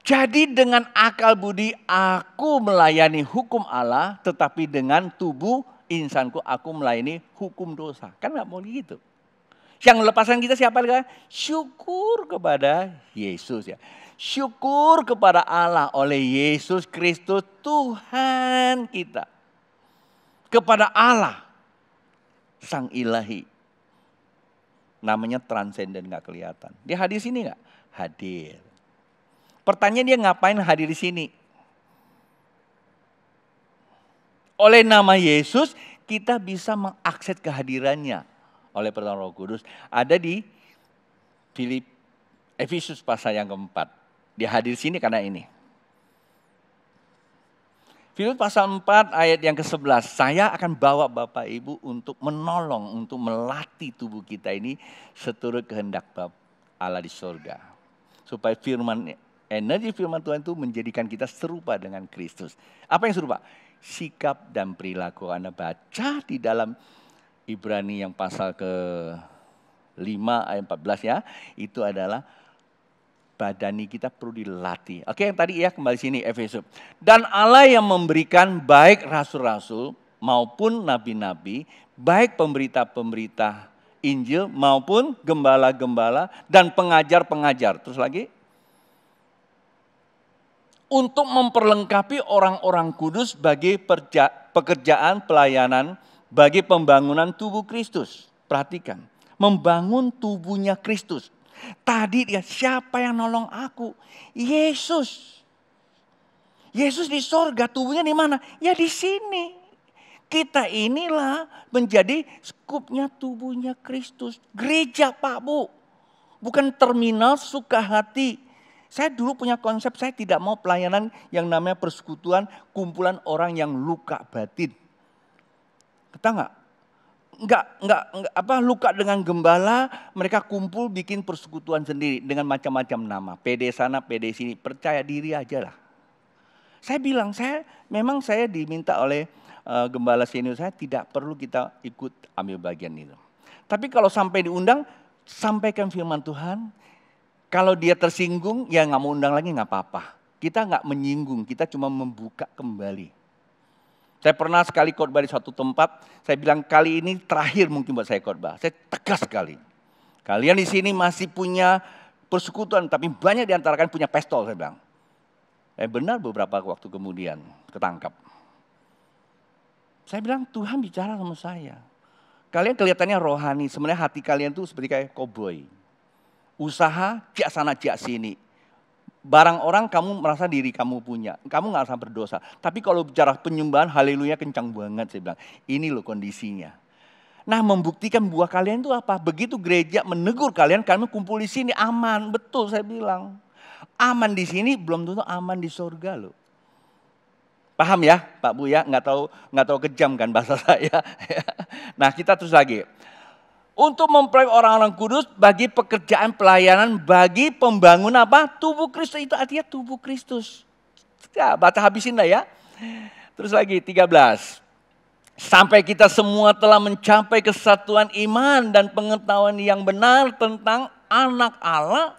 [SPEAKER 1] Jadi dengan akal budi aku melayani hukum Allah, tetapi dengan tubuh insanku aku melayani hukum dosa. Kan nggak mau gitu. Yang lepasan kita siapa? Syukur kepada Yesus ya. Syukur kepada Allah oleh Yesus Kristus Tuhan kita. Kepada Allah Sang Ilahi. Namanya transenden nggak kelihatan. Dia hadir sini nggak hadir. Pertanyaan dia ngapain hadir di sini? Oleh nama Yesus kita bisa mengakses kehadirannya oleh pertolongan Roh Kudus. Ada di Filip eh, Efesus pasal yang keempat. Dia hadir di sini karena ini. Filipus pasal 4 ayat yang ke-11. Saya akan bawa Bapak Ibu untuk menolong, untuk melatih tubuh kita ini seturut kehendak Allah di sorga. Supaya firman energi firman Tuhan itu menjadikan kita serupa dengan Kristus. Apa yang serupa? Sikap dan perilaku. Anda baca di dalam Ibrani yang pasal ke 5 ayat 14 ya, itu adalah badani kita perlu dilatih. Oke, yang tadi ya kembali sini Efesus. Dan Allah yang memberikan baik rasul-rasul maupun nabi-nabi, baik pemberita-pemberita Injil maupun gembala-gembala dan pengajar-pengajar. Terus lagi untuk memperlengkapi orang-orang kudus bagi pekerjaan pelayanan bagi pembangunan tubuh Kristus. Perhatikan, membangun tubuhnya Kristus. Tadi dia siapa yang nolong aku? Yesus. Yesus di sorga, tubuhnya di mana? Ya di sini. Kita inilah menjadi skupnya tubuhnya Kristus. Gereja Pak Bu. Bukan terminal suka hati saya dulu punya konsep saya tidak mau pelayanan yang namanya persekutuan kumpulan orang yang luka batin. Kita enggak? Enggak, enggak, enggak apa luka dengan gembala mereka kumpul bikin persekutuan sendiri dengan macam-macam nama. PD sana, PD sini, percaya diri aja lah. Saya bilang saya memang saya diminta oleh uh, gembala senior saya tidak perlu kita ikut ambil bagian itu. Tapi kalau sampai diundang, sampaikan firman Tuhan, kalau dia tersinggung, ya nggak mau undang lagi nggak apa-apa. Kita nggak menyinggung, kita cuma membuka kembali. Saya pernah sekali khotbah di suatu tempat, saya bilang kali ini terakhir mungkin buat saya khotbah. Saya tegas sekali. Kalian di sini masih punya persekutuan, tapi banyak di antara kalian punya pestol, saya bilang. Eh benar beberapa waktu kemudian ketangkap. Saya bilang Tuhan bicara sama saya. Kalian kelihatannya rohani, sebenarnya hati kalian tuh seperti kayak koboi usaha cak sana cak sini. Barang orang kamu merasa diri kamu punya, kamu nggak usah berdosa. Tapi kalau bicara penyembahan, haleluya kencang banget saya bilang. Ini loh kondisinya. Nah membuktikan buah kalian itu apa? Begitu gereja menegur kalian, karena kumpul di sini aman, betul saya bilang. Aman di sini belum tentu aman di surga loh. Paham ya Pak Bu ya, nggak tahu nggak tahu kejam kan bahasa [LAUGHS] saya. nah kita terus lagi untuk memperoleh orang-orang kudus bagi pekerjaan pelayanan bagi pembangun apa tubuh Kristus itu artinya tubuh Kristus. Ya, baca habisin lah ya. Terus lagi 13. Sampai kita semua telah mencapai kesatuan iman dan pengetahuan yang benar tentang anak Allah,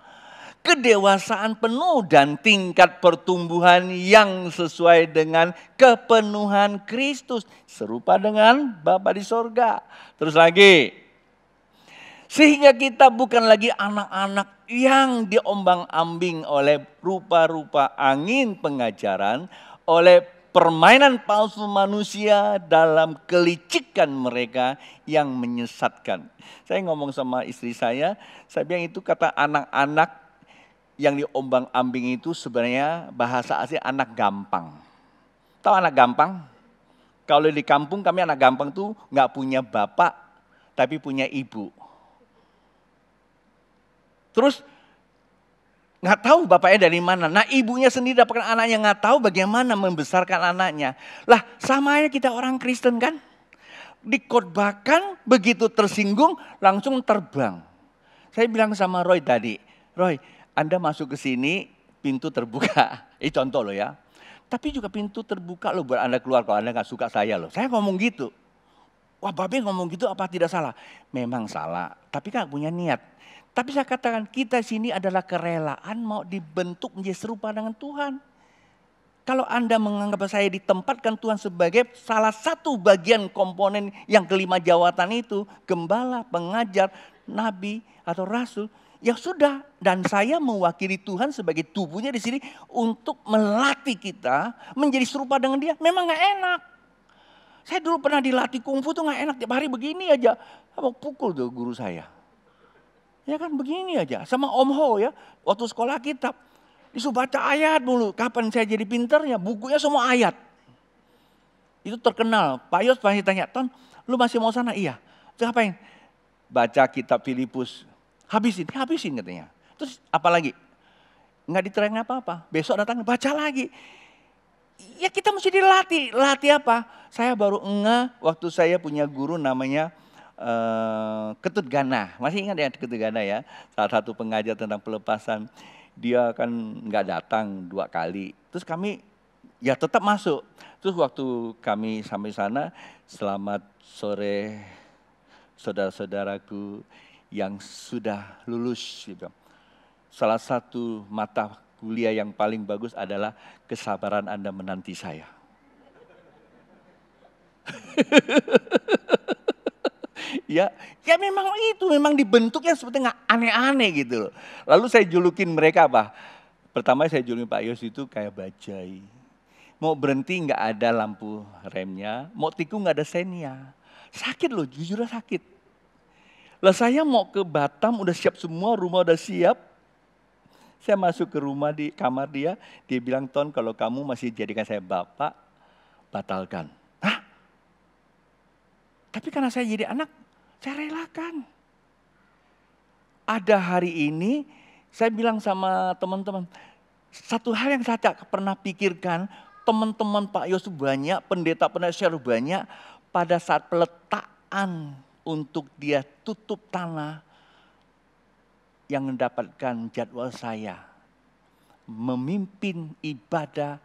[SPEAKER 1] kedewasaan penuh dan tingkat pertumbuhan yang sesuai dengan kepenuhan Kristus. Serupa dengan Bapa di sorga. Terus lagi, sehingga kita bukan lagi anak-anak yang diombang-ambing oleh rupa-rupa angin pengajaran, oleh permainan palsu manusia dalam kelicikan mereka yang menyesatkan. Saya ngomong sama istri saya, saya bilang itu kata anak-anak yang diombang-ambing itu sebenarnya bahasa asli anak gampang. Tahu anak gampang? Kalau di kampung kami anak gampang tuh nggak punya bapak tapi punya ibu. Terus nggak tahu bapaknya dari mana. Nah ibunya sendiri dapatkan anaknya nggak tahu bagaimana membesarkan anaknya. Lah sama aja kita orang Kristen kan. dikotbahkan begitu tersinggung langsung terbang. Saya bilang sama Roy tadi, Roy Anda masuk ke sini pintu terbuka. [LAUGHS] Ini contoh loh ya. Tapi juga pintu terbuka loh buat Anda keluar kalau Anda nggak suka saya loh. Saya ngomong gitu. Wah Babe ngomong gitu apa tidak salah? Memang salah, tapi kan punya niat tapi saya katakan kita sini adalah kerelaan mau dibentuk menjadi serupa dengan Tuhan. Kalau Anda menganggap saya ditempatkan Tuhan sebagai salah satu bagian komponen yang kelima jawatan itu, gembala, pengajar, nabi atau rasul, ya sudah dan saya mewakili Tuhan sebagai tubuhnya di sini untuk melatih kita menjadi serupa dengan dia. Memang nggak enak. Saya dulu pernah dilatih kungfu tuh nggak enak tiap hari begini aja. Mau pukul tuh guru saya Ya kan begini aja. Sama Om Ho ya, waktu sekolah kitab. Disuruh baca ayat dulu Kapan saya jadi pinternya? Bukunya semua ayat. Itu terkenal. Pak Yos pasti tanya, Ton, lu masih mau sana? Iya. Terus ngapain? Baca kitab Filipus. Habisin, habisin katanya. Terus apa lagi Nggak diterang apa-apa. Besok datang, baca lagi ya kita mesti dilatih. Latih apa? Saya baru enggak waktu saya punya guru namanya Eh, Ketut Gana. Masih ingat ya Ketut Gana ya? Salah satu pengajar tentang pelepasan. Dia kan nggak datang dua kali. Terus kami ya tetap masuk. Terus waktu kami sampai sana, selamat sore saudara-saudaraku yang sudah lulus. Gitu. Salah satu mata kuliah yang paling bagus adalah kesabaran Anda menanti saya. [LAUGHS] ya, ya memang itu, memang dibentuknya seperti nggak aneh-aneh gitu loh. Lalu saya julukin mereka apa? Pertama saya julukin Pak Yos itu kayak bajai. Mau berhenti nggak ada lampu remnya, mau tikung nggak ada sennya. Sakit loh, jujur sakit. Lah saya mau ke Batam udah siap semua, rumah udah siap. Saya masuk ke rumah di kamar dia, dia bilang Ton kalau kamu masih jadikan saya bapak, batalkan tapi karena saya jadi anak, saya relakan. Ada hari ini, saya bilang sama teman-teman, satu hal yang saya tak pernah pikirkan, teman-teman Pak Yos banyak, pendeta-pendeta share banyak, pada saat peletakan untuk dia tutup tanah yang mendapatkan jadwal saya. Memimpin ibadah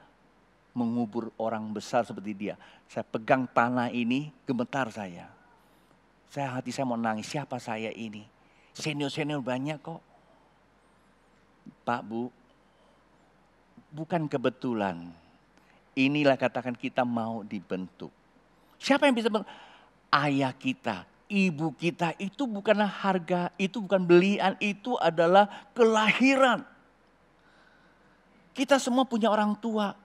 [SPEAKER 1] mengubur orang besar seperti dia. Saya pegang tanah ini, gemetar saya. Saya hati saya mau nangis, siapa saya ini? Senior-senior banyak kok. Pak, Bu, bukan kebetulan. Inilah katakan kita mau dibentuk. Siapa yang bisa bentuk? Ayah kita, ibu kita itu bukan harga, itu bukan belian, itu adalah kelahiran. Kita semua punya orang tua,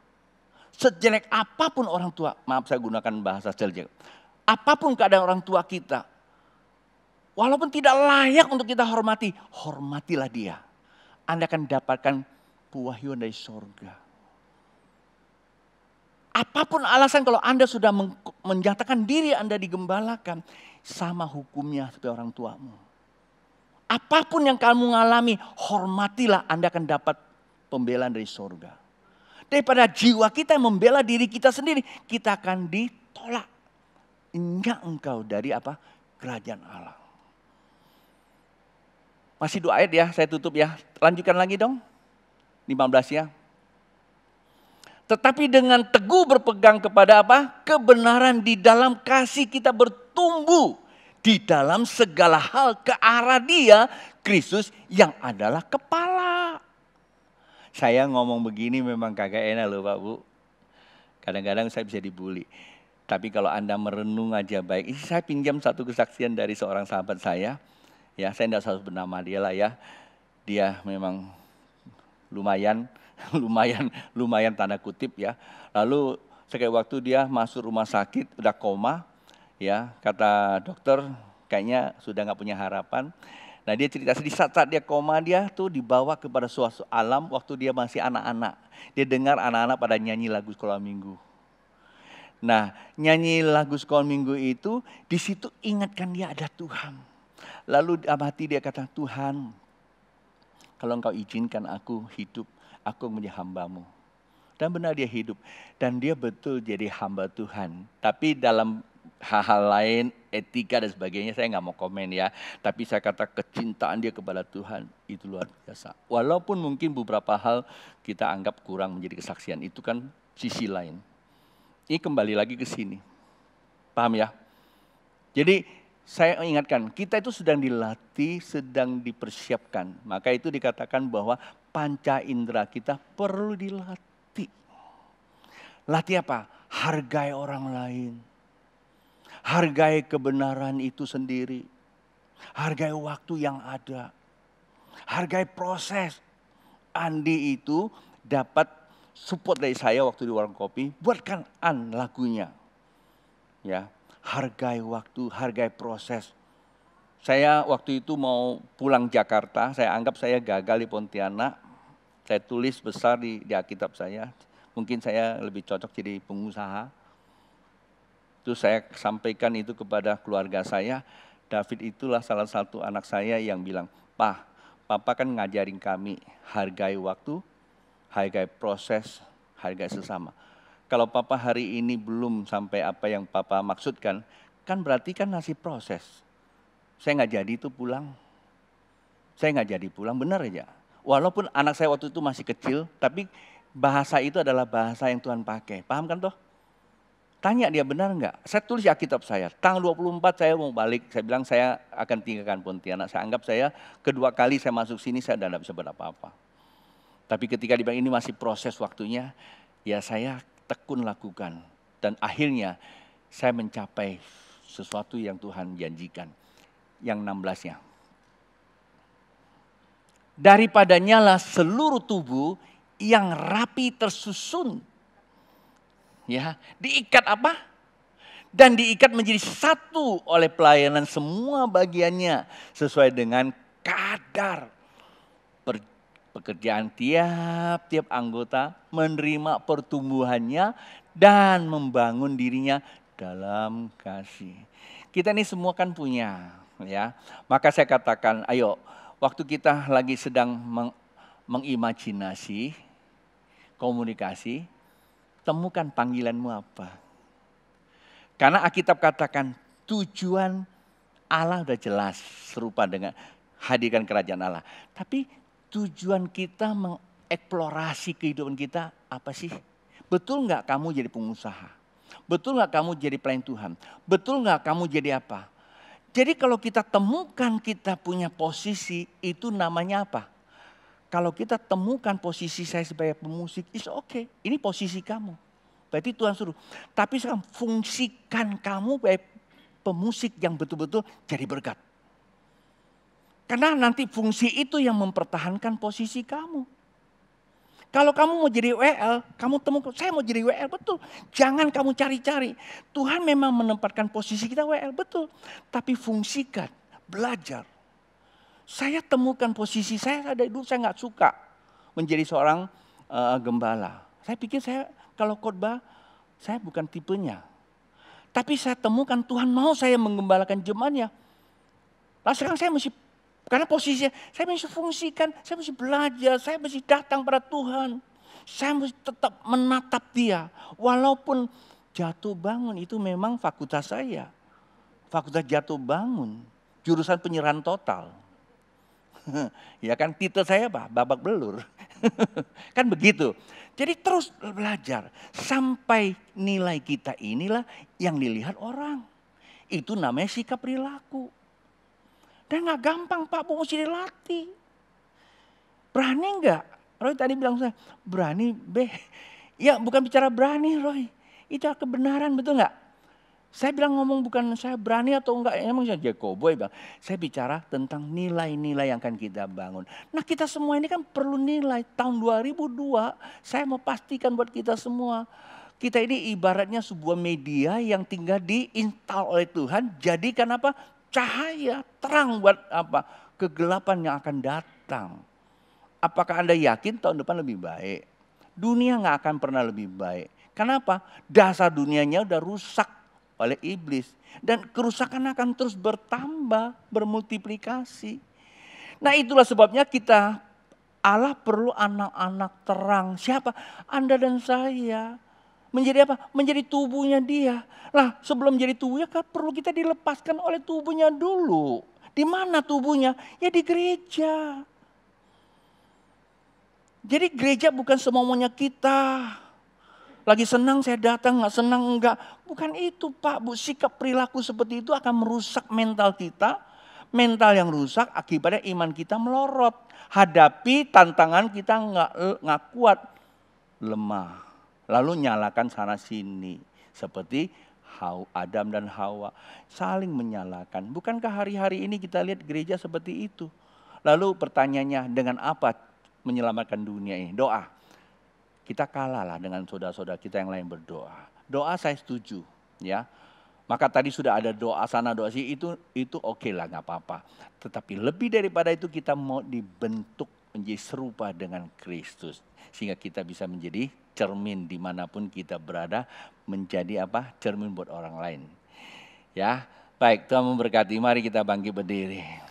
[SPEAKER 1] Sejelek apapun orang tua, maaf saya gunakan bahasa sejelek. Apapun keadaan orang tua kita, walaupun tidak layak untuk kita hormati, hormatilah dia. Anda akan dapatkan pewahyuan dari sorga. Apapun alasan kalau Anda sudah menyatakan diri Anda digembalakan, sama hukumnya seperti orang tuamu. Apapun yang kamu alami, hormatilah Anda akan dapat pembelaan dari sorga daripada jiwa kita yang membela diri kita sendiri, kita akan ditolak. Ingat engkau dari apa? Kerajaan Allah. Masih dua ayat ya, saya tutup ya. Lanjutkan lagi dong. 15 ya. Tetapi dengan teguh berpegang kepada apa? Kebenaran di dalam kasih kita bertumbuh. Di dalam segala hal ke arah dia, Kristus yang adalah kepala saya ngomong begini memang kagak enak loh Pak Bu. Kadang-kadang saya bisa dibully. Tapi kalau Anda merenung aja baik, ini saya pinjam satu kesaksian dari seorang sahabat saya. Ya, saya tidak harus bernama dia lah ya. Dia memang lumayan, [LAUGHS] lumayan, lumayan tanda kutip ya. Lalu sekali waktu dia masuk rumah sakit, udah koma. Ya, kata dokter, kayaknya sudah nggak punya harapan. Nah dia cerita saat, saat dia koma dia tuh dibawa kepada suatu alam waktu dia masih anak-anak. Dia dengar anak-anak pada nyanyi lagu sekolah minggu. Nah nyanyi lagu sekolah minggu itu di situ ingatkan dia ada Tuhan. Lalu amati dia kata Tuhan kalau engkau izinkan aku hidup aku menjadi hambamu. Dan benar dia hidup. Dan dia betul jadi hamba Tuhan. Tapi dalam hal-hal lain, etika dan sebagainya saya nggak mau komen ya. Tapi saya kata kecintaan dia kepada Tuhan itu luar biasa. Walaupun mungkin beberapa hal kita anggap kurang menjadi kesaksian, itu kan sisi lain. Ini kembali lagi ke sini. Paham ya? Jadi saya ingatkan, kita itu sedang dilatih, sedang dipersiapkan. Maka itu dikatakan bahwa panca indera kita perlu dilatih. Latih apa? Hargai orang lain Hargai kebenaran itu sendiri. Hargai waktu yang ada. Hargai proses. Andi itu dapat support dari saya waktu di warung kopi. Buatkan An lagunya. Ya, hargai waktu, hargai proses. Saya waktu itu mau pulang Jakarta, saya anggap saya gagal di Pontianak. Saya tulis besar di, di Alkitab saya. Mungkin saya lebih cocok jadi pengusaha itu saya sampaikan itu kepada keluarga saya. David itulah salah satu anak saya yang bilang, Pak, Papa kan ngajarin kami hargai waktu, hargai proses, hargai sesama. Kalau Papa hari ini belum sampai apa yang Papa maksudkan, kan berarti kan masih proses. Saya nggak jadi itu pulang. Saya nggak jadi pulang, benar ya? Walaupun anak saya waktu itu masih kecil, tapi bahasa itu adalah bahasa yang Tuhan pakai. Paham kan toh? Tanya dia benar enggak? Saya tulis ya kitab saya. Tanggal 24 saya mau balik. Saya bilang saya akan tinggalkan Pontianak. Saya anggap saya kedua kali saya masuk sini saya tidak bisa berapa apa Tapi ketika dibilang ini masih proses waktunya, ya saya tekun lakukan. Dan akhirnya saya mencapai sesuatu yang Tuhan janjikan. Yang 16-nya. Daripada nyala seluruh tubuh yang rapi tersusun ya, diikat apa? Dan diikat menjadi satu oleh pelayanan semua bagiannya sesuai dengan kadar pekerjaan tiap-tiap anggota menerima pertumbuhannya dan membangun dirinya dalam kasih. Kita ini semua kan punya ya. Maka saya katakan, ayo waktu kita lagi sedang meng mengimajinasi komunikasi, temukan panggilanmu apa. Karena Alkitab katakan tujuan Allah sudah jelas serupa dengan hadirkan kerajaan Allah. Tapi tujuan kita mengeksplorasi kehidupan kita apa sih? Betul nggak kamu jadi pengusaha? Betul nggak kamu jadi pelayan Tuhan? Betul nggak kamu jadi apa? Jadi kalau kita temukan kita punya posisi itu namanya apa? Kalau kita temukan posisi saya sebagai pemusik, it's okay. Ini posisi kamu. Berarti Tuhan suruh. Tapi sekarang fungsikan kamu sebagai pemusik yang betul-betul jadi berkat. Karena nanti fungsi itu yang mempertahankan posisi kamu. Kalau kamu mau jadi WL, kamu temukan, saya mau jadi WL, betul. Jangan kamu cari-cari. Tuhan memang menempatkan posisi kita WL, betul. Tapi fungsikan, belajar. Saya temukan posisi saya ada dulu saya nggak suka menjadi seorang uh, gembala. Saya pikir saya kalau khotbah saya bukan tipenya. Tapi saya temukan Tuhan mau saya menggembalakan jemaatnya. Nah sekarang saya mesti karena posisinya saya mesti fungsikan, saya mesti belajar, saya mesti datang pada Tuhan. Saya mesti tetap menatap dia walaupun jatuh bangun itu memang fakultas saya. Fakultas jatuh bangun, jurusan penyerahan total. [LAUGHS] ya kan titel saya apa? Babak belur. [LAUGHS] kan begitu. Jadi terus belajar sampai nilai kita inilah yang dilihat orang. Itu namanya sikap perilaku. Dan nggak gampang Pak, Bu mesti dilatih. Berani nggak? Roy tadi bilang saya, berani beh Ya bukan bicara berani Roy. Itu kebenaran betul nggak? Saya bilang ngomong bukan saya berani atau enggak, ya, emang saya Jacobo bang. Saya bicara tentang nilai-nilai yang akan kita bangun. Nah kita semua ini kan perlu nilai. Tahun 2002 saya mau pastikan buat kita semua. Kita ini ibaratnya sebuah media yang tinggal diinstal oleh Tuhan. Jadikan apa? Cahaya, terang buat apa? Kegelapan yang akan datang. Apakah Anda yakin tahun depan lebih baik? Dunia nggak akan pernah lebih baik. Kenapa? Dasar dunianya udah rusak oleh iblis. Dan kerusakan akan terus bertambah, bermultiplikasi. Nah itulah sebabnya kita Allah perlu anak-anak terang. Siapa? Anda dan saya. Menjadi apa? Menjadi tubuhnya dia. Lah sebelum menjadi tubuhnya kan perlu kita dilepaskan oleh tubuhnya dulu. Di mana tubuhnya? Ya di gereja. Jadi gereja bukan semuanya kita. Lagi senang saya datang, nggak senang enggak. Bukan itu Pak, Bu. Sikap perilaku seperti itu akan merusak mental kita. Mental yang rusak akibatnya iman kita melorot. Hadapi tantangan kita nggak nggak kuat, lemah. Lalu nyalakan sana sini. Seperti Adam dan Hawa saling menyalakan. Bukankah hari-hari ini kita lihat gereja seperti itu? Lalu pertanyaannya dengan apa menyelamatkan dunia ini? Doa kita kalahlah dengan saudara-saudara kita yang lain berdoa. Doa saya setuju, ya. Maka tadi sudah ada doa sana doa sini itu itu oke okay lah nggak apa-apa. Tetapi lebih daripada itu kita mau dibentuk menjadi serupa dengan Kristus sehingga kita bisa menjadi cermin dimanapun kita berada menjadi apa cermin buat orang lain. Ya, baik Tuhan memberkati. Mari kita bangkit berdiri.